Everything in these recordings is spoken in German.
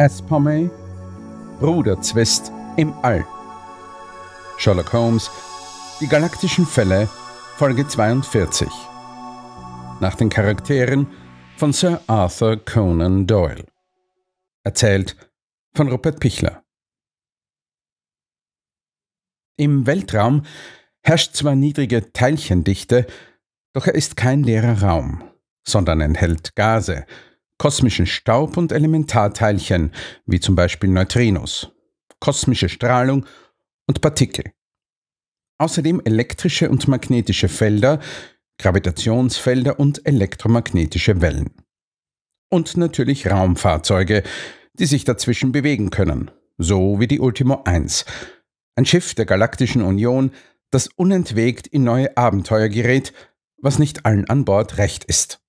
Aspome, Bruderzwist im All. Sherlock Holmes, Die galaktischen Fälle, Folge 42. Nach den Charakteren von Sir Arthur Conan Doyle. Erzählt von Rupert Pichler. Im Weltraum herrscht zwar niedrige Teilchendichte, doch er ist kein leerer Raum, sondern enthält Gase, kosmischen Staub und Elementarteilchen, wie zum Beispiel Neutrinos, kosmische Strahlung und Partikel. Außerdem elektrische und magnetische Felder, Gravitationsfelder und elektromagnetische Wellen. Und natürlich Raumfahrzeuge, die sich dazwischen bewegen können, so wie die Ultimo 1, ein Schiff der Galaktischen Union, das unentwegt in neue Abenteuer gerät, was nicht allen an Bord recht ist.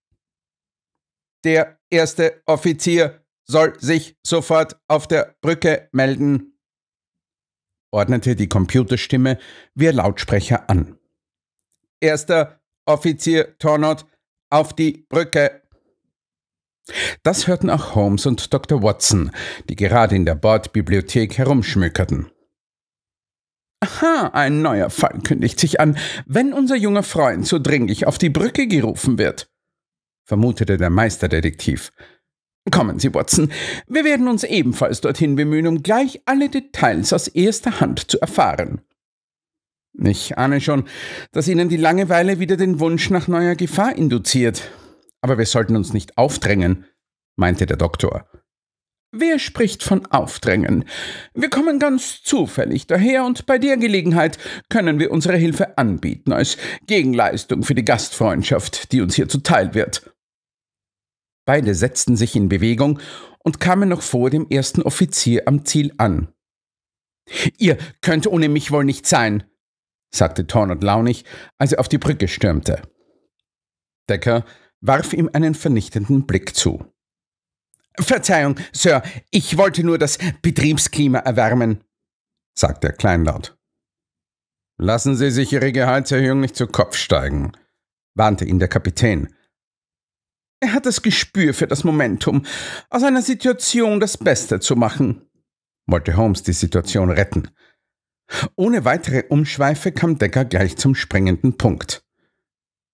Der erste Offizier soll sich sofort auf der Brücke melden, ordnete die Computerstimme wir Lautsprecher an. Erster Offizier Tornot auf die Brücke. Das hörten auch Holmes und Dr. Watson, die gerade in der Bordbibliothek herumschmökerten. Aha, ein neuer Fall kündigt sich an, wenn unser junger Freund so dringlich auf die Brücke gerufen wird vermutete der Meisterdetektiv. Kommen Sie, Watson, wir werden uns ebenfalls dorthin bemühen, um gleich alle Details aus erster Hand zu erfahren. Ich ahne schon, dass Ihnen die Langeweile wieder den Wunsch nach neuer Gefahr induziert. Aber wir sollten uns nicht aufdrängen, meinte der Doktor. Wer spricht von Aufdrängen? Wir kommen ganz zufällig daher und bei der Gelegenheit können wir unsere Hilfe anbieten als Gegenleistung für die Gastfreundschaft, die uns hier zuteil wird. Beide setzten sich in Bewegung und kamen noch vor dem ersten Offizier am Ziel an. Ihr könnt ohne mich wohl nicht sein, sagte Tornot launig, als er auf die Brücke stürmte. Decker warf ihm einen vernichtenden Blick zu. Verzeihung, Sir, ich wollte nur das Betriebsklima erwärmen, sagte er kleinlaut. Lassen Sie sich Ihre Gehaltserhöhung nicht zu Kopf steigen, warnte ihn der Kapitän. Er hat das Gespür für das Momentum, aus einer Situation das Beste zu machen, wollte Holmes die Situation retten. Ohne weitere Umschweife kam Decker gleich zum springenden Punkt.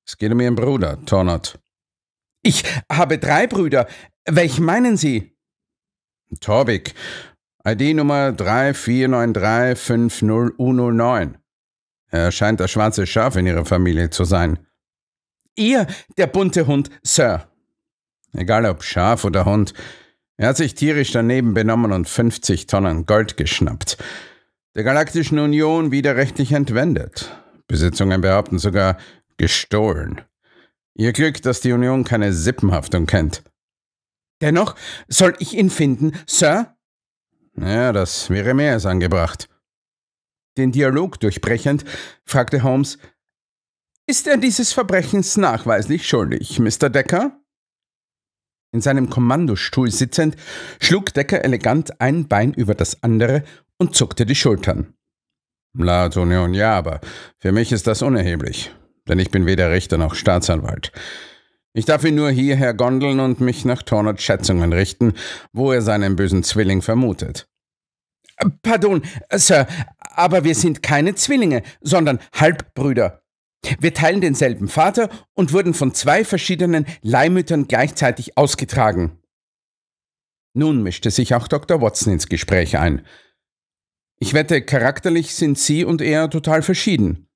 Es geht um Ihren Bruder, Tornot. Ich habe drei Brüder. Welch meinen Sie? Torbig. ID-Nummer 349350U09. Er scheint das schwarze Schaf in Ihrer Familie zu sein. Ihr, der bunte Hund, Sir egal ob Schaf oder Hund. Er hat sich tierisch daneben benommen und 50 Tonnen Gold geschnappt. Der Galaktischen Union widerrechtlich entwendet. Besitzungen behaupten sogar gestohlen. Ihr Glück, dass die Union keine Sippenhaftung kennt. Dennoch soll ich ihn finden, Sir? Ja, das wäre mehr als angebracht. Den Dialog durchbrechend fragte Holmes: Ist er dieses Verbrechens nachweislich schuldig, Mr. Decker? In seinem Kommandostuhl sitzend, schlug Decker elegant ein Bein über das andere und zuckte die Schultern. La Union, ja, aber für mich ist das unerheblich, denn ich bin weder Richter noch Staatsanwalt. Ich darf ihn nur hierher gondeln und mich nach Tornots Schätzungen richten, wo er seinen bösen Zwilling vermutet. Pardon, Sir, aber wir sind keine Zwillinge, sondern Halbbrüder. Wir teilen denselben Vater und wurden von zwei verschiedenen Leihmüttern gleichzeitig ausgetragen. Nun mischte sich auch Dr. Watson ins Gespräch ein. Ich wette, charakterlich sind Sie und er total verschieden.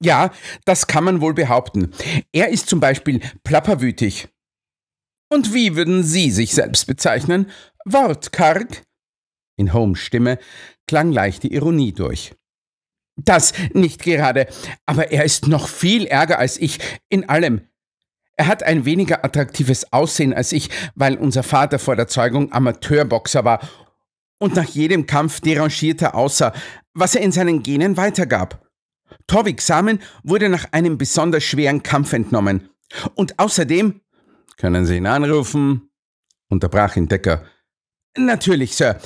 Ja, das kann man wohl behaupten. Er ist zum Beispiel plapperwütig. Und wie würden Sie sich selbst bezeichnen? Wortkarg? In Holmes Stimme klang leicht die Ironie durch. Das nicht gerade. Aber er ist noch viel ärger als ich in allem. Er hat ein weniger attraktives Aussehen als ich, weil unser Vater vor der Zeugung Amateurboxer war und nach jedem Kampf derangierter aussah, was er in seinen Genen weitergab. Tovik Samen wurde nach einem besonders schweren Kampf entnommen. Und außerdem können Sie ihn anrufen? unterbrach ihn Decker. Natürlich, Sir.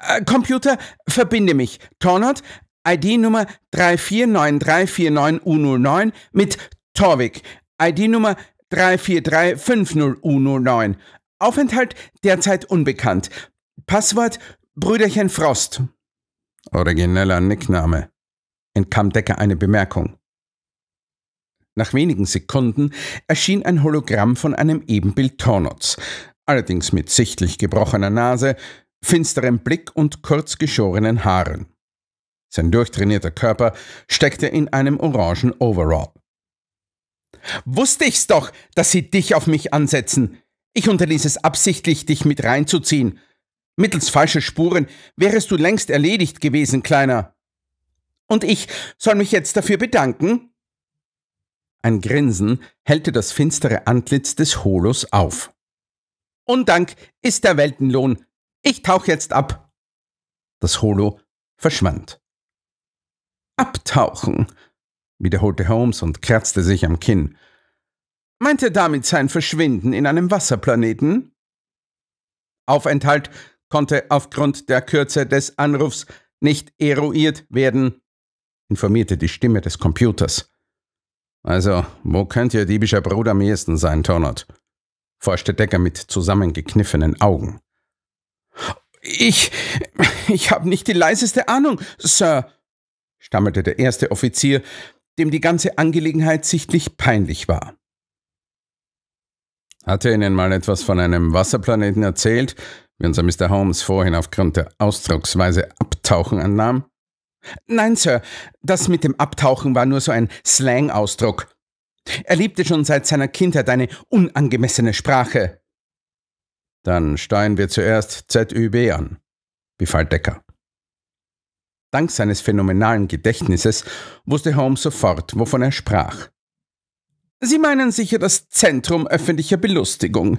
Äh, Computer, verbinde mich. Tornot, ID-Nummer 349349U09 mit Torvik, ID-Nummer 34350109. Aufenthalt derzeit unbekannt. Passwort Brüderchen Frost. Origineller Nickname, entkam Decker eine Bemerkung. Nach wenigen Sekunden erschien ein Hologramm von einem Ebenbild Tornots, allerdings mit sichtlich gebrochener Nase, finsterem Blick und kurz geschorenen Haaren. Sein durchtrainierter Körper steckte in einem orangen Overall. Wusste ich's doch, dass sie dich auf mich ansetzen. Ich unterließ es absichtlich, dich mit reinzuziehen. Mittels falscher Spuren wärest du längst erledigt gewesen, Kleiner. Und ich soll mich jetzt dafür bedanken? Ein Grinsen hellte das finstere Antlitz des Holos auf. Undank ist der Weltenlohn. Ich tauch jetzt ab. Das Holo verschwand. Abtauchen, wiederholte Holmes und kratzte sich am Kinn. Meint er damit sein Verschwinden in einem Wasserplaneten? Aufenthalt konnte aufgrund der Kürze des Anrufs nicht eruiert werden, informierte die Stimme des Computers. Also, wo könnte Ihr diebischer Bruder am ehesten sein, Tornot? forschte Decker mit zusammengekniffenen Augen. Ich. ich habe nicht die leiseste Ahnung, Sir, stammelte der erste Offizier, dem die ganze Angelegenheit sichtlich peinlich war. Hat er Ihnen mal etwas von einem Wasserplaneten erzählt, wie unser Mr. Holmes vorhin aufgrund der Ausdrucksweise Abtauchen annahm? Nein, Sir, das mit dem Abtauchen war nur so ein Slang-Ausdruck. Er liebte schon seit seiner Kindheit eine unangemessene Sprache. Dann steuern wir zuerst ZÜB an, befahl Decker. Dank seines phänomenalen Gedächtnisses wusste Holmes sofort, wovon er sprach. Sie meinen sicher das Zentrum öffentlicher Belustigung,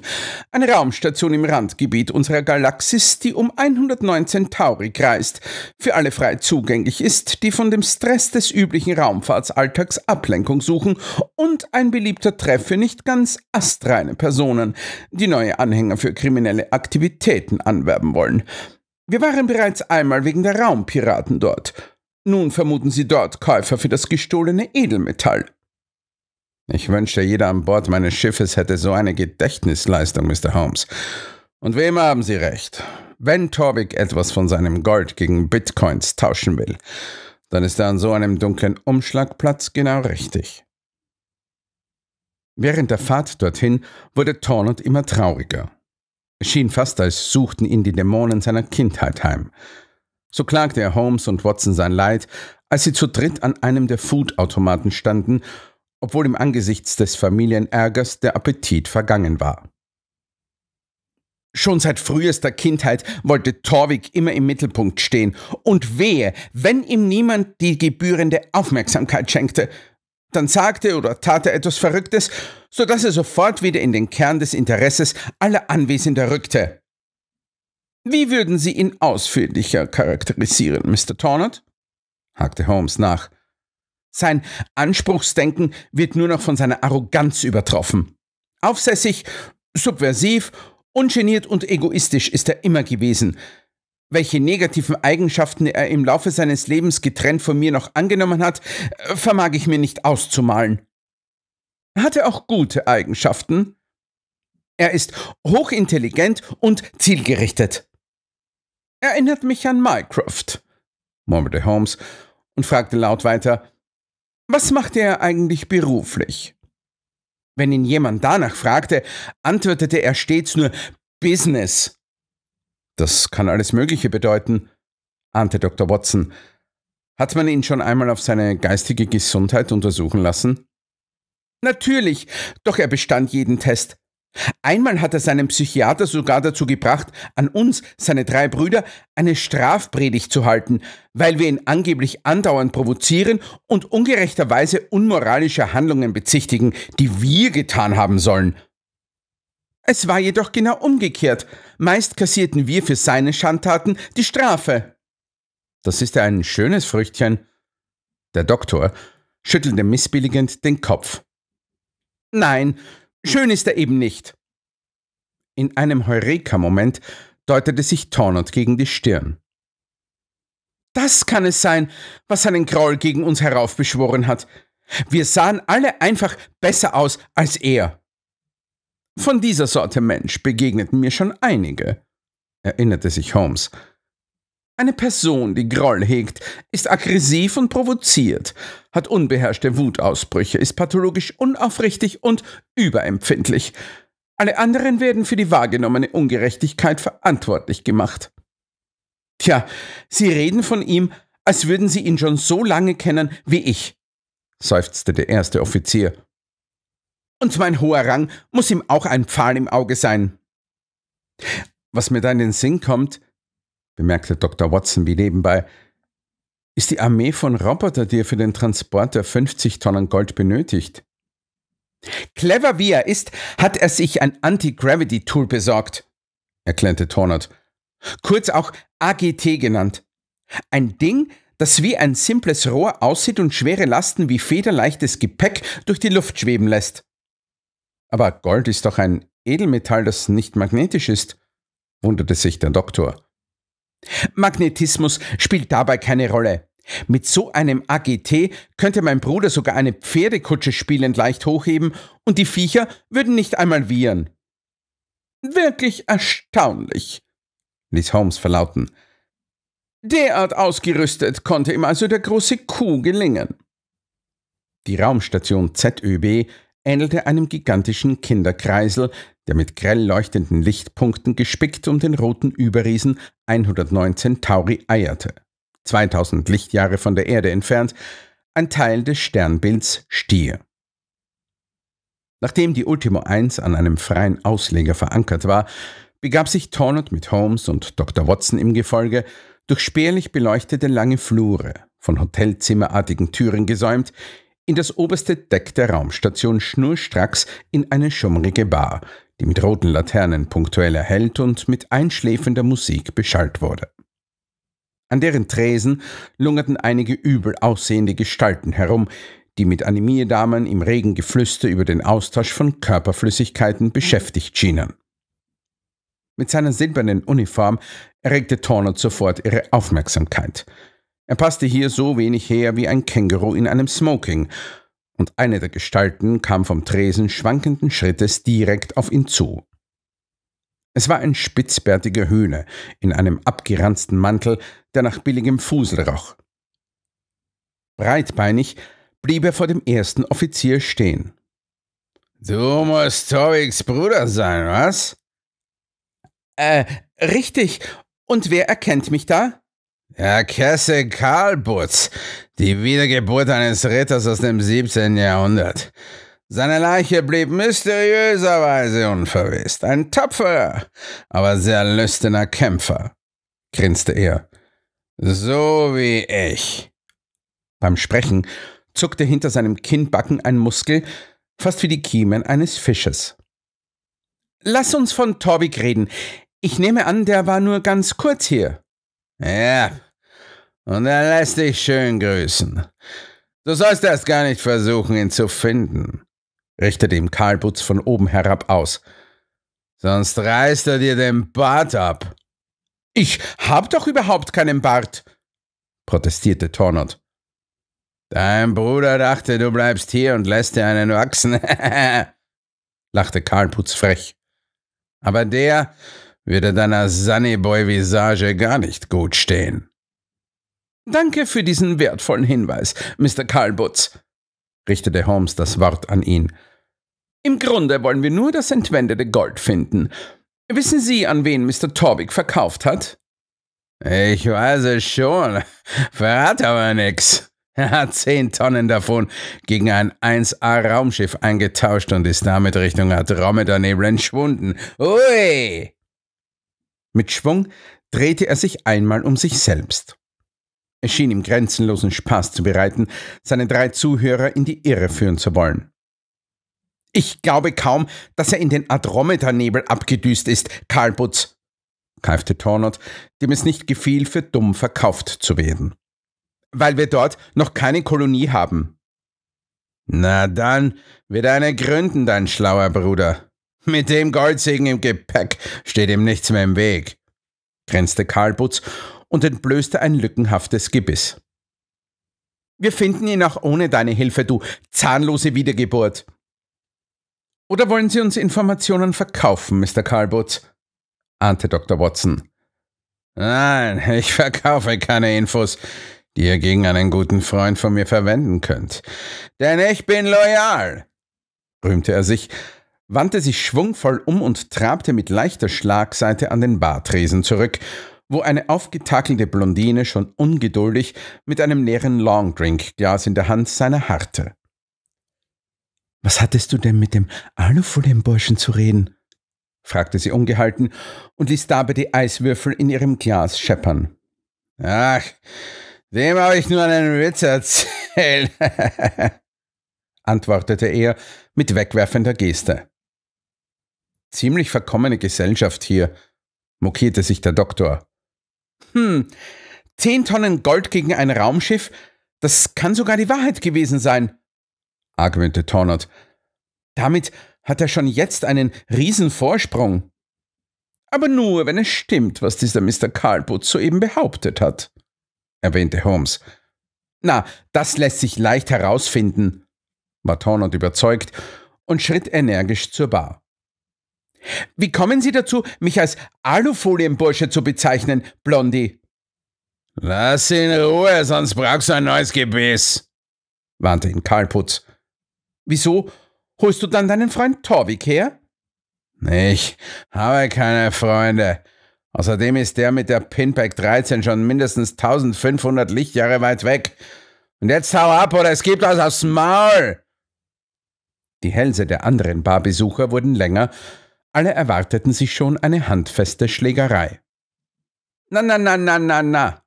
eine Raumstation im Randgebiet unserer Galaxis, die um 119 Tauri kreist, für alle frei zugänglich ist, die von dem Stress des üblichen Raumfahrtsalltags Ablenkung suchen und ein beliebter Treff für nicht ganz astreine Personen, die neue Anhänger für kriminelle Aktivitäten anwerben wollen. Wir waren bereits einmal wegen der Raumpiraten dort. Nun vermuten Sie dort Käufer für das gestohlene Edelmetall. Ich wünschte, jeder an Bord meines Schiffes hätte so eine Gedächtnisleistung, Mr. Holmes. Und wem haben Sie recht? Wenn Torvik etwas von seinem Gold gegen Bitcoins tauschen will, dann ist er an so einem dunklen Umschlagplatz genau richtig. Während der Fahrt dorthin wurde Tornot immer trauriger schien fast, als suchten ihn die Dämonen seiner Kindheit heim. So klagte er Holmes und Watson sein Leid, als sie zu dritt an einem der Food-Automaten standen, obwohl im angesichts des Familienärgers der Appetit vergangen war. Schon seit frühester Kindheit wollte Torwig immer im Mittelpunkt stehen, und wehe, wenn ihm niemand die gebührende Aufmerksamkeit schenkte, dann sagte oder tat er etwas Verrücktes, so dass er sofort wieder in den Kern des Interesses aller Anwesender rückte. Wie würden Sie ihn ausführlicher charakterisieren, Mr. Tornard? hakte Holmes nach. Sein Anspruchsdenken wird nur noch von seiner Arroganz übertroffen. Aufsässig, subversiv, ungeniert und egoistisch ist er immer gewesen, welche negativen Eigenschaften er im Laufe seines Lebens getrennt von mir noch angenommen hat, äh, vermag ich mir nicht auszumalen. Er hatte auch gute Eigenschaften. Er ist hochintelligent und zielgerichtet. Erinnert mich an Mycroft, murmelte Holmes und fragte laut weiter, was machte er eigentlich beruflich? Wenn ihn jemand danach fragte, antwortete er stets nur Business das kann alles Mögliche bedeuten, ahnte Dr. Watson. Hat man ihn schon einmal auf seine geistige Gesundheit untersuchen lassen? Natürlich, doch er bestand jeden Test. Einmal hat er seinen Psychiater sogar dazu gebracht, an uns, seine drei Brüder, eine Strafpredigt zu halten, weil wir ihn angeblich andauernd provozieren und ungerechterweise unmoralischer Handlungen bezichtigen, die wir getan haben sollen. Es war jedoch genau umgekehrt. Meist kassierten wir für seine Schandtaten die Strafe. Das ist ja ein schönes Früchtchen. Der Doktor schüttelte missbilligend den Kopf. Nein, schön ist er eben nicht. In einem Heureka-Moment deutete sich Tornot gegen die Stirn. Das kann es sein, was seinen Groll gegen uns heraufbeschworen hat. Wir sahen alle einfach besser aus als er. Von dieser Sorte Mensch begegneten mir schon einige, erinnerte sich Holmes. Eine Person, die Groll hegt, ist aggressiv und provoziert, hat unbeherrschte Wutausbrüche, ist pathologisch unaufrichtig und überempfindlich. Alle anderen werden für die wahrgenommene Ungerechtigkeit verantwortlich gemacht. Tja, Sie reden von ihm, als würden Sie ihn schon so lange kennen wie ich, seufzte der erste Offizier und mein hoher Rang muss ihm auch ein Pfahl im Auge sein. Was mir da in den Sinn kommt, bemerkte Dr. Watson wie nebenbei, ist die Armee von Roboter, die er für den Transport der 50 Tonnen Gold benötigt. Clever wie er ist, hat er sich ein Anti-Gravity-Tool besorgt, erklärte Tornert, kurz auch AGT genannt. Ein Ding, das wie ein simples Rohr aussieht und schwere Lasten wie federleichtes Gepäck durch die Luft schweben lässt. Aber Gold ist doch ein Edelmetall, das nicht magnetisch ist, wunderte sich der Doktor. Magnetismus spielt dabei keine Rolle. Mit so einem AGT könnte mein Bruder sogar eine Pferdekutsche spielend leicht hochheben und die Viecher würden nicht einmal wiehern. Wirklich erstaunlich, ließ Holmes verlauten. Derart ausgerüstet konnte ihm also der große Kuh gelingen. Die Raumstation ZÖB ähnelte einem gigantischen Kinderkreisel, der mit grell leuchtenden Lichtpunkten gespickt um den roten Überriesen 119 Tauri eierte. 2000 Lichtjahre von der Erde entfernt, ein Teil des Sternbilds Stier. Nachdem die Ultimo 1 an einem freien Ausleger verankert war, begab sich Tornot mit Holmes und Dr. Watson im Gefolge durch spärlich beleuchtete lange Flure, von hotelzimmerartigen Türen gesäumt, in das oberste Deck der Raumstation schnurstracks in eine schummrige Bar, die mit roten Laternen punktuell erhellt und mit einschläfender Musik beschallt wurde. An deren Tresen lungerten einige übel aussehende Gestalten herum, die mit Animidamen im regen Geflüster über den Austausch von Körperflüssigkeiten beschäftigt schienen. Mit seiner silbernen Uniform erregte Tornot sofort ihre Aufmerksamkeit – er passte hier so wenig her wie ein Känguru in einem Smoking, und eine der Gestalten kam vom Tresen schwankenden Schrittes direkt auf ihn zu. Es war ein spitzbärtiger Hühne in einem abgeranzten Mantel, der nach billigem Fusel roch. Breitbeinig blieb er vor dem ersten Offizier stehen. Du musst Toriks Bruder sein, was? Äh, richtig. Und wer erkennt mich da? Herr Kesse Karlbutz, die Wiedergeburt eines Ritters aus dem 17. Jahrhundert. Seine Leiche blieb mysteriöserweise unverwest. Ein tapferer, aber sehr lüsterner Kämpfer, grinste er. So wie ich. Beim Sprechen zuckte hinter seinem Kinnbacken ein Muskel, fast wie die Kiemen eines Fisches. Lass uns von Torbik reden. Ich nehme an, der war nur ganz kurz hier. Ja, und er lässt dich schön grüßen. Du sollst erst gar nicht versuchen, ihn zu finden, richtet ihm Karl Butz von oben herab aus. Sonst reißt er dir den Bart ab. Ich hab doch überhaupt keinen Bart, protestierte Tornot. Dein Bruder dachte, du bleibst hier und lässt dir einen wachsen, lachte Karl Putz frech. Aber der würde deiner Sunnyboy-Visage gar nicht gut stehen. Danke für diesen wertvollen Hinweis, Mr. Kalbutz, richtete Holmes das Wort an ihn. Im Grunde wollen wir nur das entwendete Gold finden. Wissen Sie, an wen Mr. Torvik verkauft hat? Ich weiß es schon, verrat aber nix. Er hat zehn Tonnen davon gegen ein 1A-Raumschiff eingetauscht und ist damit Richtung Andromeda Nebel entschwunden. Ui! Mit Schwung drehte er sich einmal um sich selbst. Es schien ihm grenzenlosen Spaß zu bereiten, seine drei Zuhörer in die Irre führen zu wollen. Ich glaube kaum, dass er in den Andromeda-Nebel abgedüst ist, Karlputz, keifte Tornot, dem es nicht gefiel, für dumm verkauft zu werden. Weil wir dort noch keine Kolonie haben. Na dann, wird eine gründen, dein schlauer Bruder. Mit dem Goldsegen im Gepäck steht ihm nichts mehr im Weg, grenzte Karlputz und entblößte ein lückenhaftes Gebiss. Wir finden ihn auch ohne deine Hilfe, du zahnlose Wiedergeburt. Oder wollen Sie uns Informationen verkaufen, Mr. Calbutz? ahnte Dr. Watson. Nein, ich verkaufe keine Infos, die ihr gegen einen guten Freund von mir verwenden könnt. Denn ich bin loyal, rühmte er sich, wandte sich schwungvoll um und trabte mit leichter Schlagseite an den Bartresen zurück wo eine aufgetakelte Blondine schon ungeduldig mit einem leeren Longdrinkglas in der Hand seiner harrte. Was hattest du denn mit dem Alufolienburschen zu reden? fragte sie ungehalten und ließ dabei die Eiswürfel in ihrem Glas scheppern. Ach, dem habe ich nur einen Witz erzählt, antwortete er mit wegwerfender Geste. Ziemlich verkommene Gesellschaft hier, mokierte sich der Doktor. Hm, 10 Tonnen Gold gegen ein Raumschiff? Das kann sogar die Wahrheit gewesen sein, argumente Tornot. Damit hat er schon jetzt einen Riesenvorsprung. Aber nur, wenn es stimmt, was dieser Mr. Carlput soeben behauptet hat, erwähnte Holmes. Na, das lässt sich leicht herausfinden, war Tornot überzeugt und schritt energisch zur Bar. Wie kommen Sie dazu, mich als Alufolienbursche zu bezeichnen, Blondie? Lass in Ruhe, sonst brauchst du ein neues Gebiss, warnte ihn Karlputz. Wieso holst du dann deinen Freund Torvik her? Ich habe keine Freunde. Außerdem ist der mit der Pinpack 13 schon mindestens 1500 Lichtjahre weit weg. Und jetzt hau ab oder es gibt was aufs Maul! Die Hälse der anderen Barbesucher wurden länger, alle erwarteten sich schon eine handfeste Schlägerei. Na, na, na, na, na, na,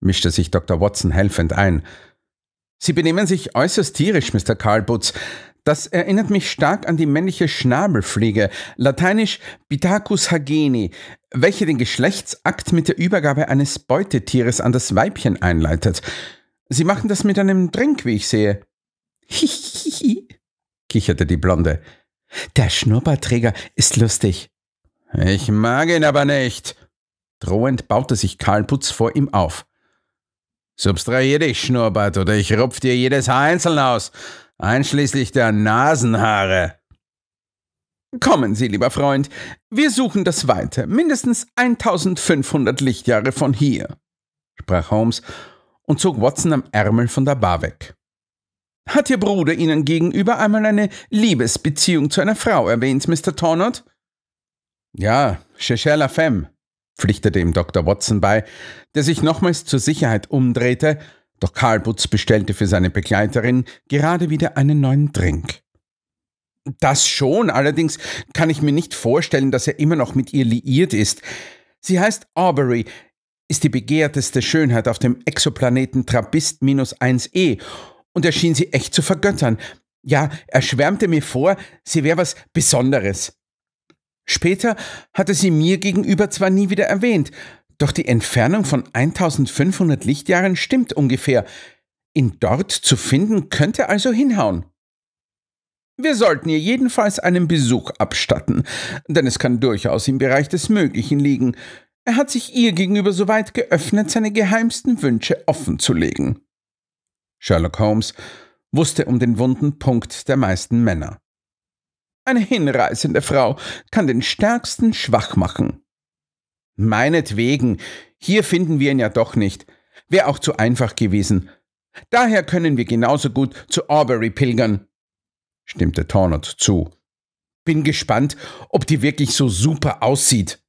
mischte sich Dr. Watson helfend ein. Sie benehmen sich äußerst tierisch, Mr. Karlputz. Das erinnert mich stark an die männliche Schnabelfliege, lateinisch Pitacus hageni, welche den Geschlechtsakt mit der Übergabe eines Beutetieres an das Weibchen einleitet. Sie machen das mit einem Drink, wie ich sehe. Hihihihi, kicherte die Blonde. Der Schnurrbartträger ist lustig. Ich mag ihn aber nicht. Drohend baute sich Karl Putz vor ihm auf. Substrahier dich, Schnurrbart, oder ich rupf dir jedes Haar einzeln aus, einschließlich der Nasenhaare. Kommen Sie, lieber Freund, wir suchen das Weite, mindestens 1500 Lichtjahre von hier, sprach Holmes und zog Watson am Ärmel von der Bar weg. Hat Ihr Bruder Ihnen gegenüber einmal eine Liebesbeziehung zu einer Frau erwähnt, Mr. Tornot? Ja, Cherchez la femme, pflichtete ihm Dr. Watson bei, der sich nochmals zur Sicherheit umdrehte, doch Karl Butz bestellte für seine Begleiterin gerade wieder einen neuen Drink. Das schon, allerdings kann ich mir nicht vorstellen, dass er immer noch mit ihr liiert ist. Sie heißt Aubrey, ist die begehrteste Schönheit auf dem Exoplaneten Trabist-1e und er schien sie echt zu vergöttern. Ja, er schwärmte mir vor, sie wäre was Besonderes. Später hatte sie mir gegenüber zwar nie wieder erwähnt, doch die Entfernung von 1500 Lichtjahren stimmt ungefähr. Ihn dort zu finden könnte also hinhauen. Wir sollten ihr jedenfalls einen Besuch abstatten, denn es kann durchaus im Bereich des Möglichen liegen. Er hat sich ihr gegenüber so weit geöffnet, seine geheimsten Wünsche offen zu legen. Sherlock Holmes wusste um den wunden Punkt der meisten Männer. Eine hinreißende Frau kann den Stärksten schwach machen. Meinetwegen, hier finden wir ihn ja doch nicht. Wäre auch zu einfach gewesen. Daher können wir genauso gut zu Aubrey pilgern, stimmte Tornot zu. Bin gespannt, ob die wirklich so super aussieht.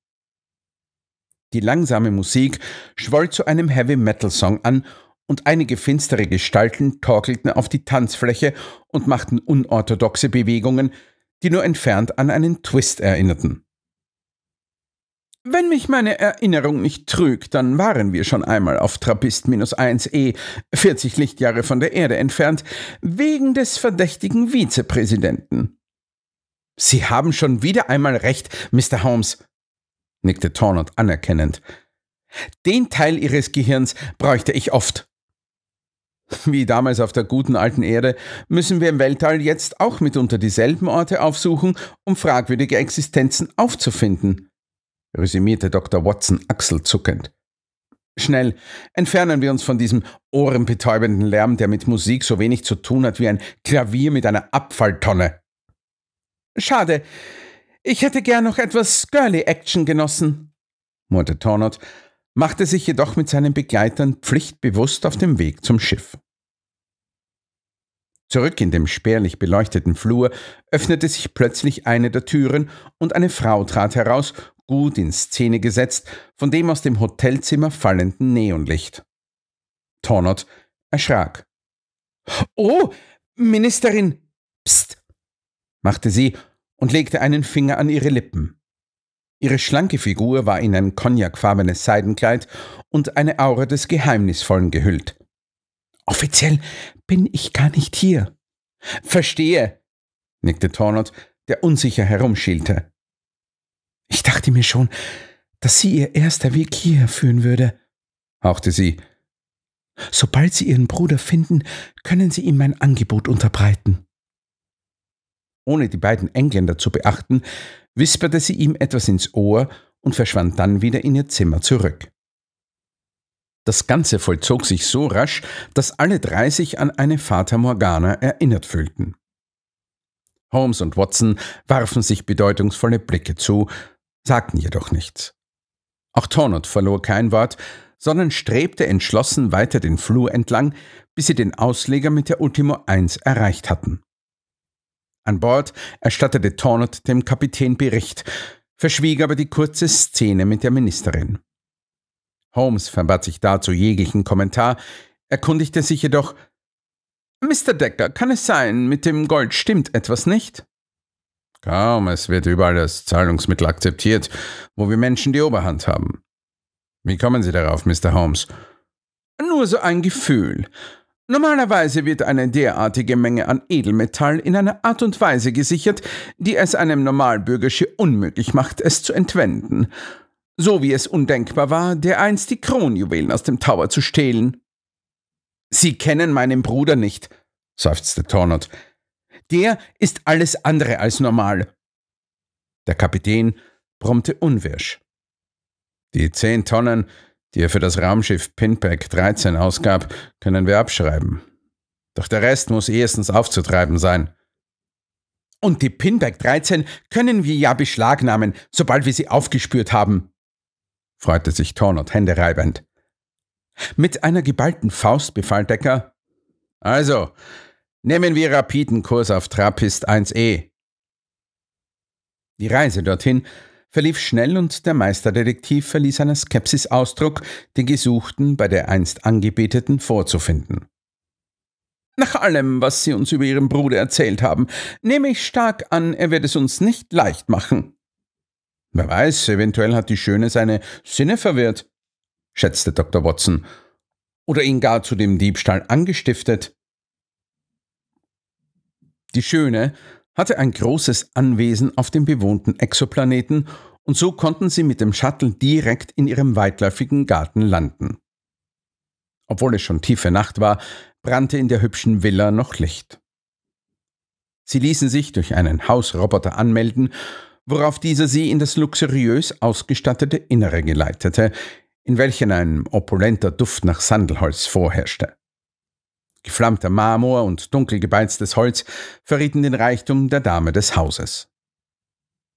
Die langsame Musik schwoll zu einem Heavy-Metal-Song an und einige finstere Gestalten torkelten auf die Tanzfläche und machten unorthodoxe Bewegungen, die nur entfernt an einen Twist erinnerten. Wenn mich meine Erinnerung nicht trügt, dann waren wir schon einmal auf Trappist 1e, 40 Lichtjahre von der Erde entfernt, wegen des verdächtigen Vizepräsidenten. Sie haben schon wieder einmal recht, Mr. Holmes, nickte Tornot anerkennend. Den Teil Ihres Gehirns bräuchte ich oft. Wie damals auf der guten alten Erde müssen wir im Weltall jetzt auch mitunter dieselben Orte aufsuchen, um fragwürdige Existenzen aufzufinden, resümierte Dr. Watson achselzuckend. Schnell entfernen wir uns von diesem ohrenbetäubenden Lärm, der mit Musik so wenig zu tun hat wie ein Klavier mit einer Abfalltonne. Schade, ich hätte gern noch etwas Girly Action genossen, murrte Tornot machte sich jedoch mit seinen Begleitern pflichtbewusst auf dem Weg zum Schiff. Zurück in dem spärlich beleuchteten Flur öffnete sich plötzlich eine der Türen und eine Frau trat heraus, gut in Szene gesetzt von dem aus dem Hotelzimmer fallenden Neonlicht. Tornot erschrak. Oh, Ministerin! Psst! machte sie und legte einen Finger an ihre Lippen. Ihre schlanke Figur war in ein cognacfarbenes Seidenkleid und eine Aura des Geheimnisvollen gehüllt. Offiziell bin ich gar nicht hier. Verstehe, nickte Tornot, der unsicher herumschielte. Ich dachte mir schon, dass sie ihr erster Weg hier führen würde, hauchte sie. Sobald sie ihren Bruder finden, können sie ihm mein Angebot unterbreiten ohne die beiden Engländer zu beachten, wisperte sie ihm etwas ins Ohr und verschwand dann wieder in ihr Zimmer zurück. Das Ganze vollzog sich so rasch, dass alle drei sich an eine Fata Morgana erinnert fühlten. Holmes und Watson warfen sich bedeutungsvolle Blicke zu, sagten jedoch nichts. Auch Tornot verlor kein Wort, sondern strebte entschlossen weiter den Flur entlang, bis sie den Ausleger mit der Ultimo 1 erreicht hatten. An Bord erstattete Tornot dem Kapitän Bericht, verschwieg aber die kurze Szene mit der Ministerin. Holmes verbat sich dazu jeglichen Kommentar, erkundigte sich jedoch, Mr. Decker, kann es sein, mit dem Gold stimmt etwas nicht? Kaum, es wird überall als Zahlungsmittel akzeptiert, wo wir Menschen die Oberhand haben. Wie kommen Sie darauf, Mr. Holmes? Nur so ein Gefühl. Normalerweise wird eine derartige Menge an Edelmetall in einer Art und Weise gesichert, die es einem Normalbürger schier unmöglich macht, es zu entwenden. So wie es undenkbar war, dereinst die Kronjuwelen aus dem Tower zu stehlen. Sie kennen meinen Bruder nicht, seufzte Tornot. Der ist alles andere als normal. Der Kapitän brummte unwirsch. Die zehn Tonnen, die er für das Raumschiff Pinpack 13 ausgab, können wir abschreiben. Doch der Rest muss ehestens aufzutreiben sein. Und die Pinback 13 können wir ja beschlagnahmen, sobald wir sie aufgespürt haben, freute sich Tornot händereibend. Mit einer geballten Faust befahl Decker: Also, nehmen wir rapiden Kurs auf Trappist 1e. Die Reise dorthin verlief schnell und der Meisterdetektiv verließ seiner Skepsis Ausdruck, den Gesuchten bei der einst Angebeteten vorzufinden. Nach allem, was Sie uns über Ihren Bruder erzählt haben, nehme ich stark an, er wird es uns nicht leicht machen. Wer weiß, eventuell hat die Schöne seine Sinne verwirrt, schätzte Dr. Watson, oder ihn gar zu dem Diebstahl angestiftet. Die Schöne hatte ein großes Anwesen auf dem bewohnten Exoplaneten und so konnten sie mit dem Shuttle direkt in ihrem weitläufigen Garten landen. Obwohl es schon tiefe Nacht war, brannte in der hübschen Villa noch Licht. Sie ließen sich durch einen Hausroboter anmelden, worauf dieser sie in das luxuriös ausgestattete Innere geleitete, in welchen ein opulenter Duft nach Sandelholz vorherrschte. Geflammter Marmor und dunkel gebeiztes Holz verrieten den Reichtum der Dame des Hauses.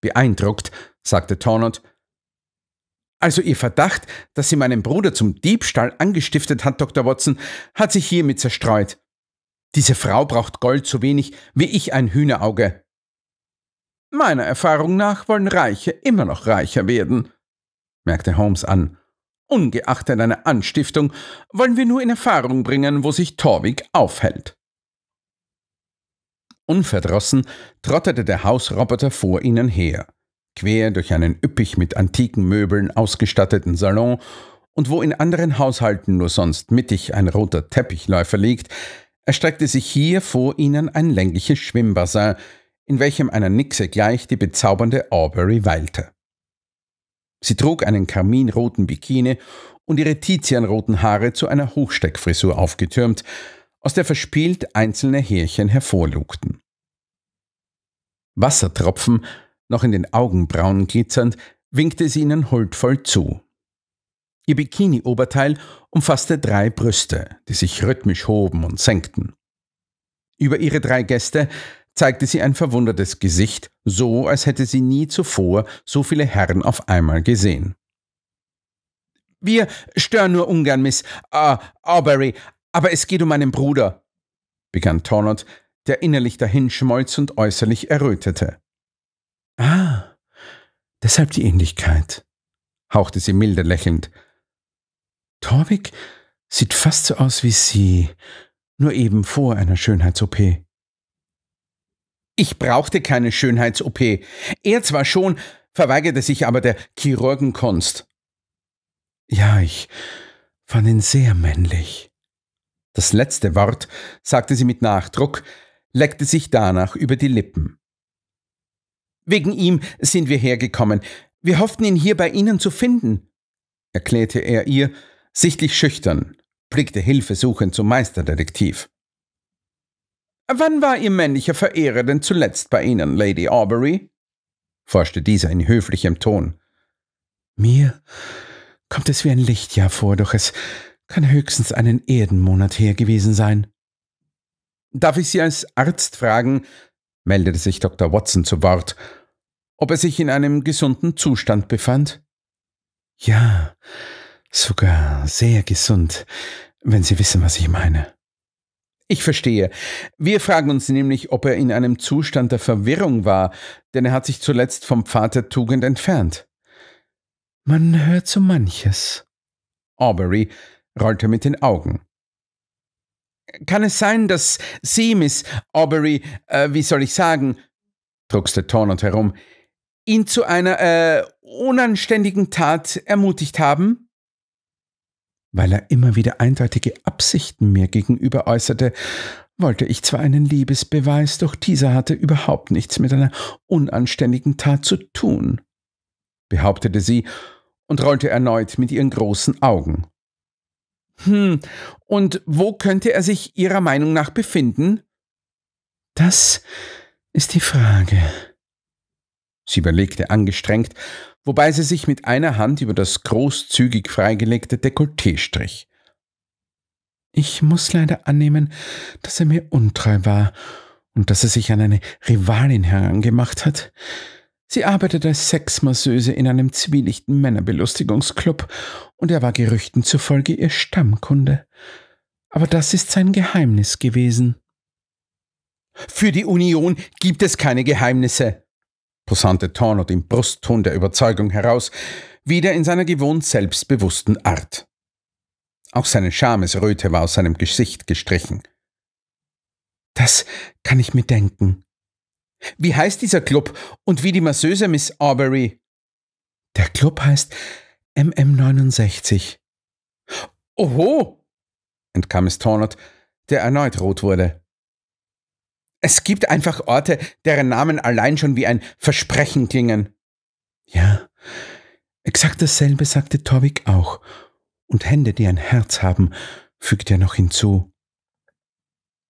Beeindruckt, sagte Tornot, also Ihr Verdacht, dass Sie meinen Bruder zum Diebstahl angestiftet hat, Dr. Watson, hat sich hiermit zerstreut. Diese Frau braucht Gold so wenig wie ich ein Hühnerauge. Meiner Erfahrung nach wollen Reiche immer noch reicher werden, merkte Holmes an Ungeachtet einer Anstiftung wollen wir nur in Erfahrung bringen, wo sich Torwig aufhält. Unverdrossen trottete der Hausroboter vor ihnen her, quer durch einen üppig mit antiken Möbeln ausgestatteten Salon, und wo in anderen Haushalten nur sonst mittig ein roter Teppichläufer liegt, erstreckte sich hier vor ihnen ein längliches Schwimmbassin, in welchem einer Nixe gleich die bezaubernde Aubrey weilte. Sie trug einen karminroten Bikini und ihre tizianroten Haare zu einer Hochsteckfrisur aufgetürmt, aus der verspielt einzelne Härchen hervorlugten. Wassertropfen, noch in den Augenbrauen glitzernd, winkte sie ihnen huldvoll zu. Ihr Bikini-Oberteil umfasste drei Brüste, die sich rhythmisch hoben und senkten. Über ihre drei Gäste zeigte sie ein verwundertes Gesicht, so als hätte sie nie zuvor so viele Herren auf einmal gesehen. Wir stören nur ungern, Miss uh, Aubrey, aber es geht um meinen Bruder, begann Tornot, der innerlich dahinschmolz und äußerlich errötete. Ah, deshalb die Ähnlichkeit, hauchte sie milde lächelnd. Torvik sieht fast so aus wie Sie, nur eben vor einer Schönheits-OP. Ich brauchte keine Schönheits-OP. Er zwar schon, verweigerte sich aber der Chirurgenkunst. Ja, ich fand ihn sehr männlich. Das letzte Wort sagte sie mit Nachdruck, leckte sich danach über die Lippen. Wegen ihm sind wir hergekommen. Wir hofften, ihn hier bei Ihnen zu finden, erklärte er ihr, sichtlich schüchtern, blickte hilfesuchend zum Meisterdetektiv. Wann war Ihr männlicher Verehrer denn zuletzt bei Ihnen, Lady Aubrey? forschte dieser in höflichem Ton. Mir kommt es wie ein Lichtjahr vor, doch es kann höchstens einen Erdenmonat her gewesen sein. Darf ich Sie als Arzt fragen, meldete sich Dr. Watson zu Wort, ob er sich in einem gesunden Zustand befand? Ja, sogar sehr gesund, wenn Sie wissen, was ich meine. Ich verstehe. Wir fragen uns nämlich, ob er in einem Zustand der Verwirrung war, denn er hat sich zuletzt vom Pfad der Tugend entfernt. Man hört so manches. Aubrey rollte mit den Augen. Kann es sein, dass Sie, Miss Aubrey, äh, wie soll ich sagen, druckste Tornot herum, ihn zu einer äh, unanständigen Tat ermutigt haben? Weil er immer wieder eindeutige Absichten mir gegenüber äußerte, wollte ich zwar einen Liebesbeweis, doch dieser hatte überhaupt nichts mit einer unanständigen Tat zu tun, behauptete sie und rollte erneut mit ihren großen Augen. Hm, und wo könnte er sich Ihrer Meinung nach befinden? Das ist die Frage, Sie überlegte angestrengt, wobei sie sich mit einer Hand über das großzügig freigelegte Dekolleté strich. Ich muss leider annehmen, dass er mir untreu war und dass er sich an eine Rivalin herangemacht hat. Sie arbeitete als Sexmasseuse in einem zwielichten Männerbelustigungsclub und er war Gerüchten zufolge ihr Stammkunde. Aber das ist sein Geheimnis gewesen. Für die Union gibt es keine Geheimnisse, Possante Tornot im Brustton der Überzeugung heraus, wieder in seiner gewohnt selbstbewussten Art. Auch seine Schamesröte war aus seinem Gesicht gestrichen. Das kann ich mir denken. Wie heißt dieser Club und wie die Masseuse Miss Aubrey? Der Club heißt MM69. Oho! entkam es Tornot, der erneut rot wurde. Es gibt einfach Orte, deren Namen allein schon wie ein Versprechen klingen. Ja, exakt dasselbe sagte Torvik auch. Und Hände, die ein Herz haben, fügte er noch hinzu.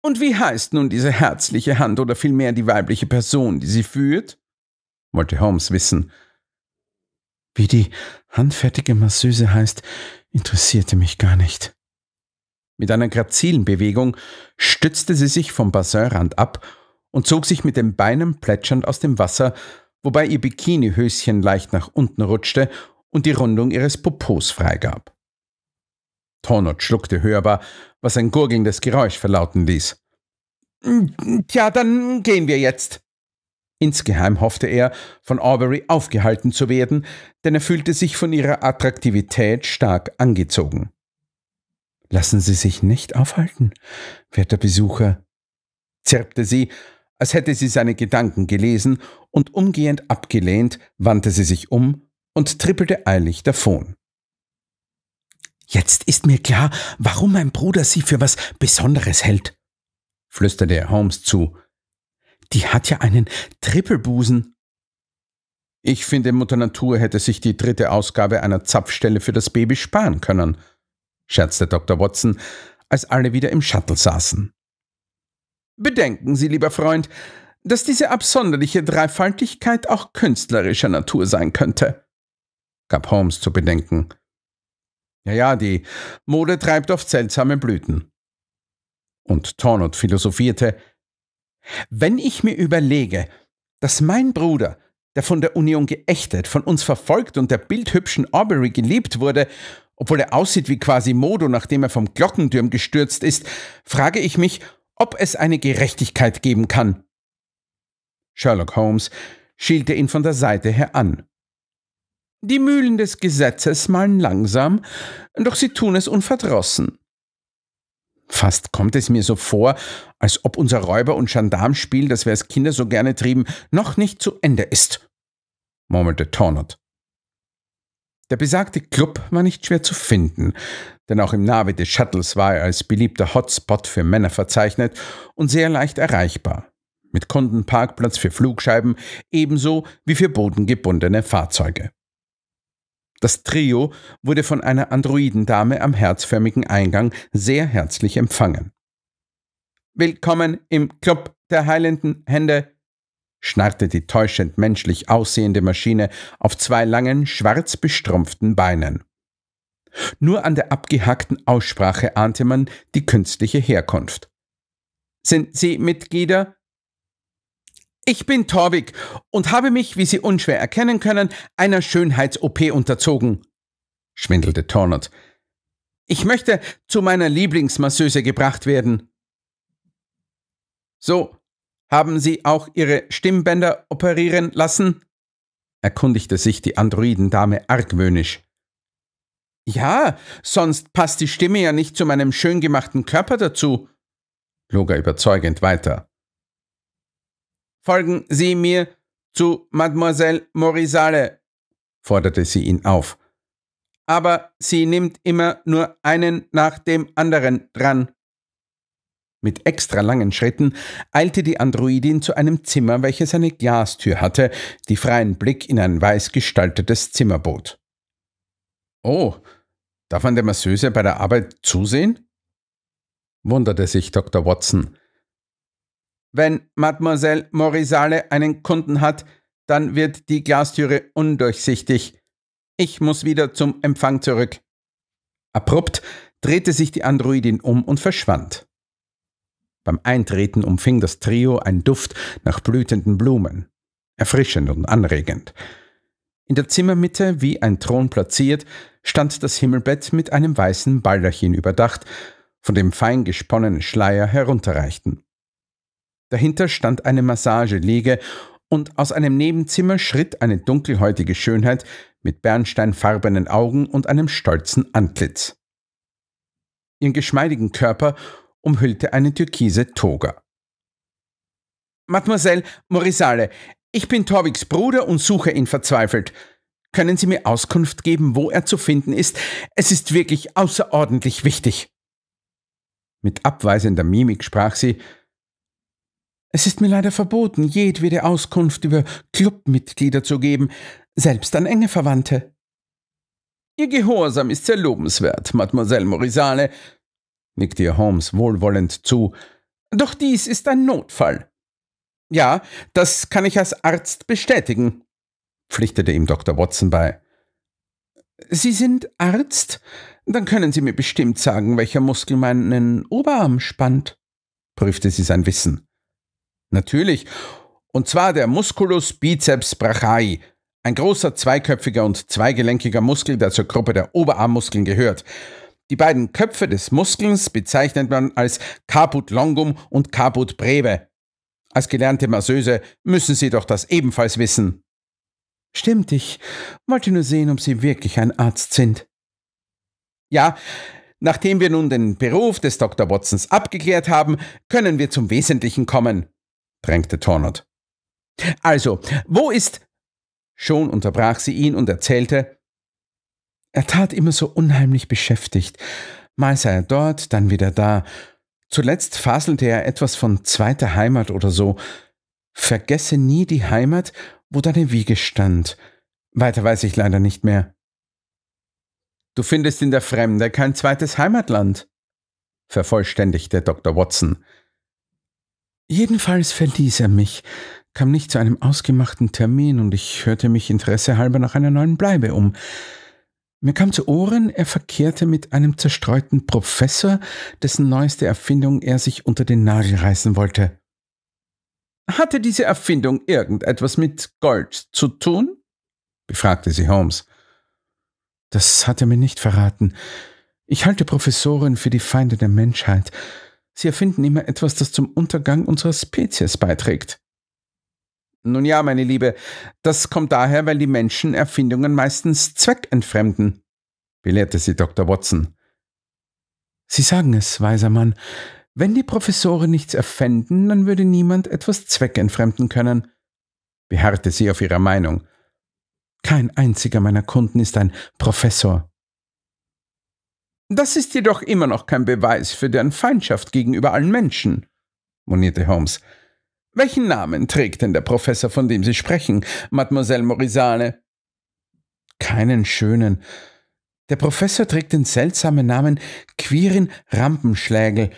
Und wie heißt nun diese herzliche Hand oder vielmehr die weibliche Person, die sie führt? wollte Holmes wissen. Wie die handfertige Masseuse heißt, interessierte mich gar nicht. Mit einer grazilen Bewegung stützte sie sich vom Bassinrand ab und zog sich mit den Beinen plätschernd aus dem Wasser, wobei ihr Bikinihöschen leicht nach unten rutschte und die Rundung ihres Popos freigab. Tornot schluckte hörbar, was ein gurgelndes Geräusch verlauten ließ. Tja, dann gehen wir jetzt. Insgeheim hoffte er, von Aubrey aufgehalten zu werden, denn er fühlte sich von ihrer Attraktivität stark angezogen. Lassen Sie sich nicht aufhalten, werter Besucher, zirpte sie, als hätte sie seine Gedanken gelesen und umgehend abgelehnt, wandte sie sich um und trippelte eilig davon. Jetzt ist mir klar, warum mein Bruder sie für was Besonderes hält, flüsterte er Holmes zu. Die hat ja einen Trippelbusen. Ich finde, Mutter Natur hätte sich die dritte Ausgabe einer Zapfstelle für das Baby sparen können, scherzte Dr. Watson, als alle wieder im Shuttle saßen. Bedenken Sie, lieber Freund, dass diese absonderliche Dreifaltigkeit auch künstlerischer Natur sein könnte, gab Holmes zu bedenken. Ja, ja, die Mode treibt oft seltsame Blüten. Und Tornot philosophierte, wenn ich mir überlege, dass mein Bruder, der von der Union geächtet, von uns verfolgt und der bildhübschen Aubrey geliebt wurde, obwohl er aussieht wie Quasimodo, nachdem er vom Glockentürm gestürzt ist, frage ich mich, ob es eine Gerechtigkeit geben kann. Sherlock Holmes schielte ihn von der Seite her an. Die Mühlen des Gesetzes malen langsam, doch sie tun es unverdrossen. Fast kommt es mir so vor, als ob unser Räuber- und Gendarmspiel, das wir als Kinder so gerne trieben, noch nicht zu Ende ist, murmelte Tornot. Der besagte Club war nicht schwer zu finden, denn auch im Navi des Shuttles war er als beliebter Hotspot für Männer verzeichnet und sehr leicht erreichbar, mit Kundenparkplatz für Flugscheiben ebenso wie für bodengebundene Fahrzeuge. Das Trio wurde von einer Androidendame am herzförmigen Eingang sehr herzlich empfangen. Willkommen im Club der heilenden Hände, schnarrte die täuschend menschlich aussehende Maschine auf zwei langen, schwarz bestrumpften Beinen. Nur an der abgehackten Aussprache ahnte man die künstliche Herkunft. Sind Sie Mitglieder? Ich bin Torwig und habe mich, wie Sie unschwer erkennen können, einer Schönheits-OP unterzogen, schwindelte Tornot. Ich möchte zu meiner Lieblingsmasseuse gebracht werden. So, haben Sie auch Ihre Stimmbänder operieren lassen? erkundigte sich die Androidendame argwöhnisch. Ja, sonst passt die Stimme ja nicht zu meinem schön gemachten Körper dazu, log er überzeugend weiter. Folgen Sie mir zu Mademoiselle Morisale, forderte sie ihn auf. Aber sie nimmt immer nur einen nach dem anderen dran. Mit extra langen Schritten eilte die Androidin zu einem Zimmer, welches eine Glastür hatte, die freien Blick in ein weiß gestaltetes Zimmer bot. Oh, darf man der Masseuse bei der Arbeit zusehen? wunderte sich Dr. Watson. Wenn Mademoiselle Morisale einen Kunden hat, dann wird die Glastüre undurchsichtig. Ich muss wieder zum Empfang zurück. Abrupt drehte sich die Androidin um und verschwand. Beim Eintreten umfing das Trio ein Duft nach blütenden Blumen, erfrischend und anregend. In der Zimmermitte, wie ein Thron platziert, stand das Himmelbett mit einem weißen Baldachin überdacht, von dem fein gesponnene Schleier herunterreichten. Dahinter stand eine Massageliege und aus einem Nebenzimmer schritt eine dunkelhäutige Schönheit mit bernsteinfarbenen Augen und einem stolzen Antlitz. Ihren geschmeidigen Körper umhüllte eine türkise Toga. Mademoiselle Morisale, ich bin Torviks Bruder und suche ihn verzweifelt. Können Sie mir Auskunft geben, wo er zu finden ist? Es ist wirklich außerordentlich wichtig. Mit abweisender Mimik sprach sie Es ist mir leider verboten, jedwede Auskunft über Clubmitglieder zu geben, selbst an enge Verwandte. Ihr Gehorsam ist sehr lobenswert, Mademoiselle Morisale, nickte ihr Holmes wohlwollend zu. Doch dies ist ein Notfall. Ja, das kann ich als Arzt bestätigen, pflichtete ihm Dr. Watson bei. Sie sind Arzt? Dann können Sie mir bestimmt sagen, welcher Muskel meinen Oberarm spannt, prüfte sie sein Wissen. Natürlich, und zwar der Musculus biceps brachii, ein großer zweiköpfiger und zweigelenkiger Muskel, der zur Gruppe der Oberarmmuskeln gehört. Die beiden Köpfe des Muskels bezeichnet man als Caput longum und Caput breve. Als gelernte Masseuse müssen Sie doch das ebenfalls wissen. Stimmt, ich wollte nur sehen, ob Sie wirklich ein Arzt sind. Ja, nachdem wir nun den Beruf des Dr. Watsons abgeklärt haben, können wir zum Wesentlichen kommen, drängte Tornot. Also, wo ist. Schon unterbrach sie ihn und erzählte, er tat immer so unheimlich beschäftigt. Mal sei er dort, dann wieder da. Zuletzt faselte er etwas von zweiter Heimat oder so. Vergesse nie die Heimat, wo deine Wiege stand. Weiter weiß ich leider nicht mehr. Du findest in der Fremde kein zweites Heimatland, vervollständigte Dr. Watson. Jedenfalls verließ er mich, kam nicht zu einem ausgemachten Termin und ich hörte mich interessehalber nach einer neuen Bleibe um. Mir kam zu Ohren, er verkehrte mit einem zerstreuten Professor, dessen neueste Erfindung er sich unter den Nagel reißen wollte. Hatte diese Erfindung irgendetwas mit Gold zu tun? befragte sie Holmes. Das hat er mir nicht verraten. Ich halte Professoren für die Feinde der Menschheit. Sie erfinden immer etwas, das zum Untergang unserer Spezies beiträgt. Nun ja, meine Liebe, das kommt daher, weil die Menschen Erfindungen meistens zweckentfremden, belehrte sie Dr. Watson. Sie sagen es, weiser Mann. Wenn die Professoren nichts erfänden, dann würde niemand etwas zweckentfremden können, beharrte sie auf ihrer Meinung. Kein einziger meiner Kunden ist ein Professor. Das ist jedoch immer noch kein Beweis für deren Feindschaft gegenüber allen Menschen, monierte Holmes. Welchen Namen trägt denn der Professor, von dem Sie sprechen, Mademoiselle Morisane? Keinen schönen. Der Professor trägt den seltsamen Namen Quirin Rampenschlägel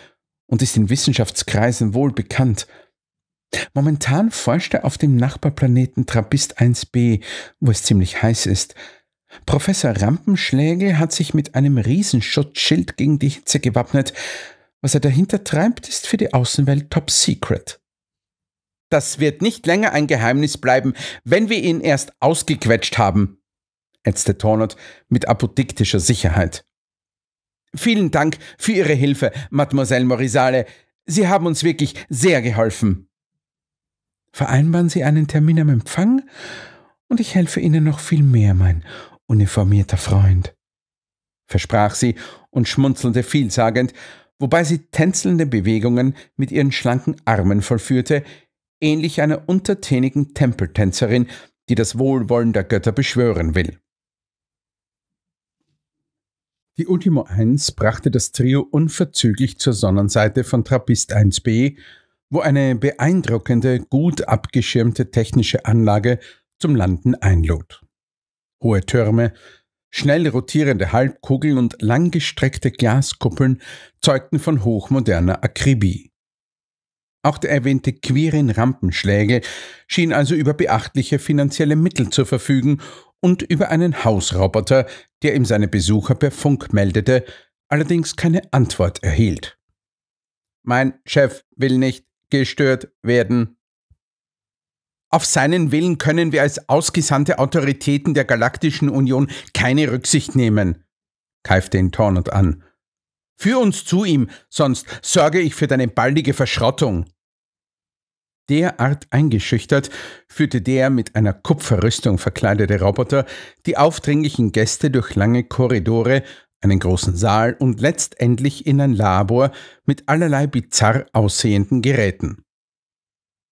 und ist in Wissenschaftskreisen wohl bekannt. Momentan forscht er auf dem Nachbarplaneten Trappist 1b, wo es ziemlich heiß ist. Professor Rampenschlägel hat sich mit einem Riesenschutzschild gegen die Hitze gewappnet. Was er dahinter treibt, ist für die Außenwelt top secret. Das wird nicht länger ein Geheimnis bleiben, wenn wir ihn erst ausgequetscht haben, ätzte Tornot mit apodiktischer Sicherheit. Vielen Dank für Ihre Hilfe, Mademoiselle Morisale. Sie haben uns wirklich sehr geholfen. Vereinbaren Sie einen Termin am Empfang und ich helfe Ihnen noch viel mehr, mein uniformierter Freund, versprach sie und schmunzelte vielsagend, wobei sie tänzelnde Bewegungen mit ihren schlanken Armen vollführte, ähnlich einer untertänigen Tempeltänzerin, die das Wohlwollen der Götter beschwören will. Die Ultimo 1 brachte das Trio unverzüglich zur Sonnenseite von Trappist 1b, wo eine beeindruckende, gut abgeschirmte technische Anlage zum Landen einlud. Hohe Türme, schnell rotierende Halbkugeln und langgestreckte Glaskuppeln zeugten von hochmoderner Akribie. Auch der erwähnte Quirin Rampenschläge schien also über beachtliche finanzielle Mittel zu verfügen und über einen Hausroboter, der ihm seine Besucher per Funk meldete, allerdings keine Antwort erhielt. Mein Chef will nicht gestört werden. Auf seinen Willen können wir als ausgesandte Autoritäten der Galaktischen Union keine Rücksicht nehmen, keifte ihn Tornot an. Führ uns zu ihm, sonst sorge ich für deine baldige Verschrottung derart eingeschüchtert, führte der mit einer Kupferrüstung verkleidete Roboter die aufdringlichen Gäste durch lange Korridore, einen großen Saal und letztendlich in ein Labor mit allerlei bizarr aussehenden Geräten.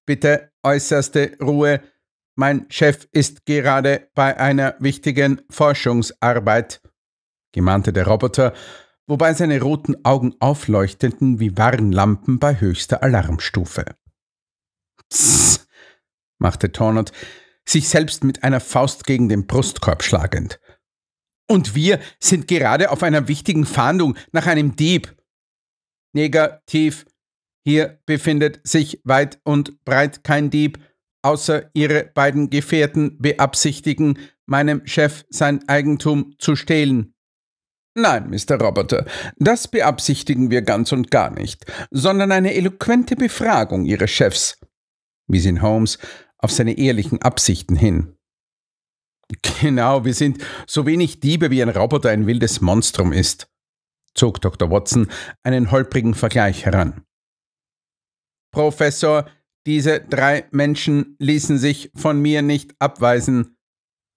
Bitte äußerste Ruhe, mein Chef ist gerade bei einer wichtigen Forschungsarbeit, gemahnte der Roboter, wobei seine roten Augen aufleuchteten wie Warnlampen bei höchster Alarmstufe. Tss, machte Tornot, sich selbst mit einer Faust gegen den Brustkorb schlagend. Und wir sind gerade auf einer wichtigen Fahndung nach einem Dieb. Negativ. Hier befindet sich weit und breit kein Dieb, außer ihre beiden Gefährten beabsichtigen, meinem Chef sein Eigentum zu stehlen. Nein, Mr. Roboter, das beabsichtigen wir ganz und gar nicht, sondern eine eloquente Befragung Ihres Chefs wies ihn Holmes auf seine ehrlichen Absichten hin. Genau, wir sind so wenig Diebe, wie ein Roboter ein wildes Monstrum ist, zog Dr. Watson einen holprigen Vergleich heran. Professor, diese drei Menschen ließen sich von mir nicht abweisen,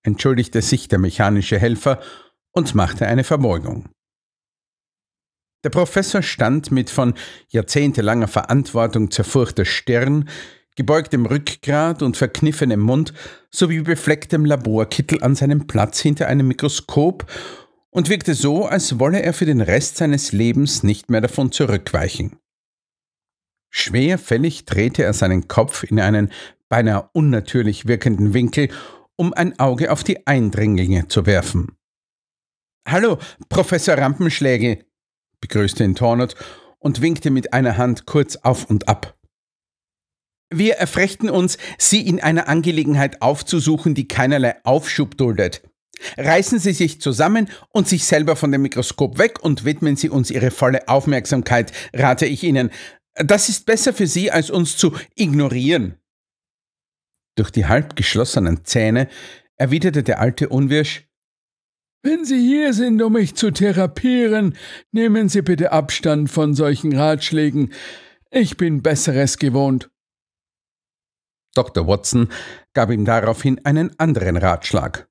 entschuldigte sich der mechanische Helfer und machte eine Verbeugung. Der Professor stand mit von jahrzehntelanger Verantwortung zerfurchter Stirn, gebeugtem Rückgrat und verkniffenem Mund sowie beflecktem Laborkittel an seinem Platz hinter einem Mikroskop und wirkte so, als wolle er für den Rest seines Lebens nicht mehr davon zurückweichen. Schwerfällig drehte er seinen Kopf in einen beinahe unnatürlich wirkenden Winkel, um ein Auge auf die Eindringlinge zu werfen. Hallo, Professor Rampenschläge, begrüßte ihn Tornot und winkte mit einer Hand kurz auf und ab. Wir erfrechten uns, Sie in einer Angelegenheit aufzusuchen, die keinerlei Aufschub duldet. Reißen Sie sich zusammen und sich selber von dem Mikroskop weg und widmen Sie uns Ihre volle Aufmerksamkeit, rate ich Ihnen. Das ist besser für Sie, als uns zu ignorieren. Durch die halb geschlossenen Zähne erwiderte der alte Unwirsch Wenn Sie hier sind, um mich zu therapieren, nehmen Sie bitte Abstand von solchen Ratschlägen. Ich bin Besseres gewohnt. Dr. Watson gab ihm daraufhin einen anderen Ratschlag.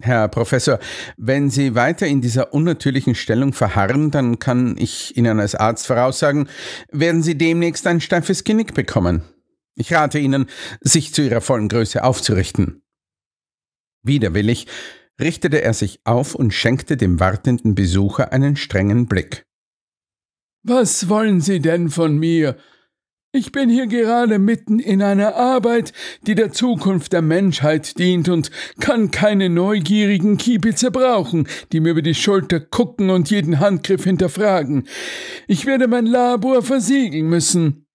Herr Professor, wenn Sie weiter in dieser unnatürlichen Stellung verharren, dann kann ich Ihnen als Arzt voraussagen, werden Sie demnächst ein steifes Genick bekommen. Ich rate Ihnen, sich zu Ihrer vollen Größe aufzurichten. Widerwillig richtete er sich auf und schenkte dem wartenden Besucher einen strengen Blick. Was wollen Sie denn von mir? Ich bin hier gerade mitten in einer Arbeit, die der Zukunft der Menschheit dient und kann keine neugierigen Kiepitzer brauchen, die mir über die Schulter gucken und jeden Handgriff hinterfragen. Ich werde mein Labor versiegeln müssen.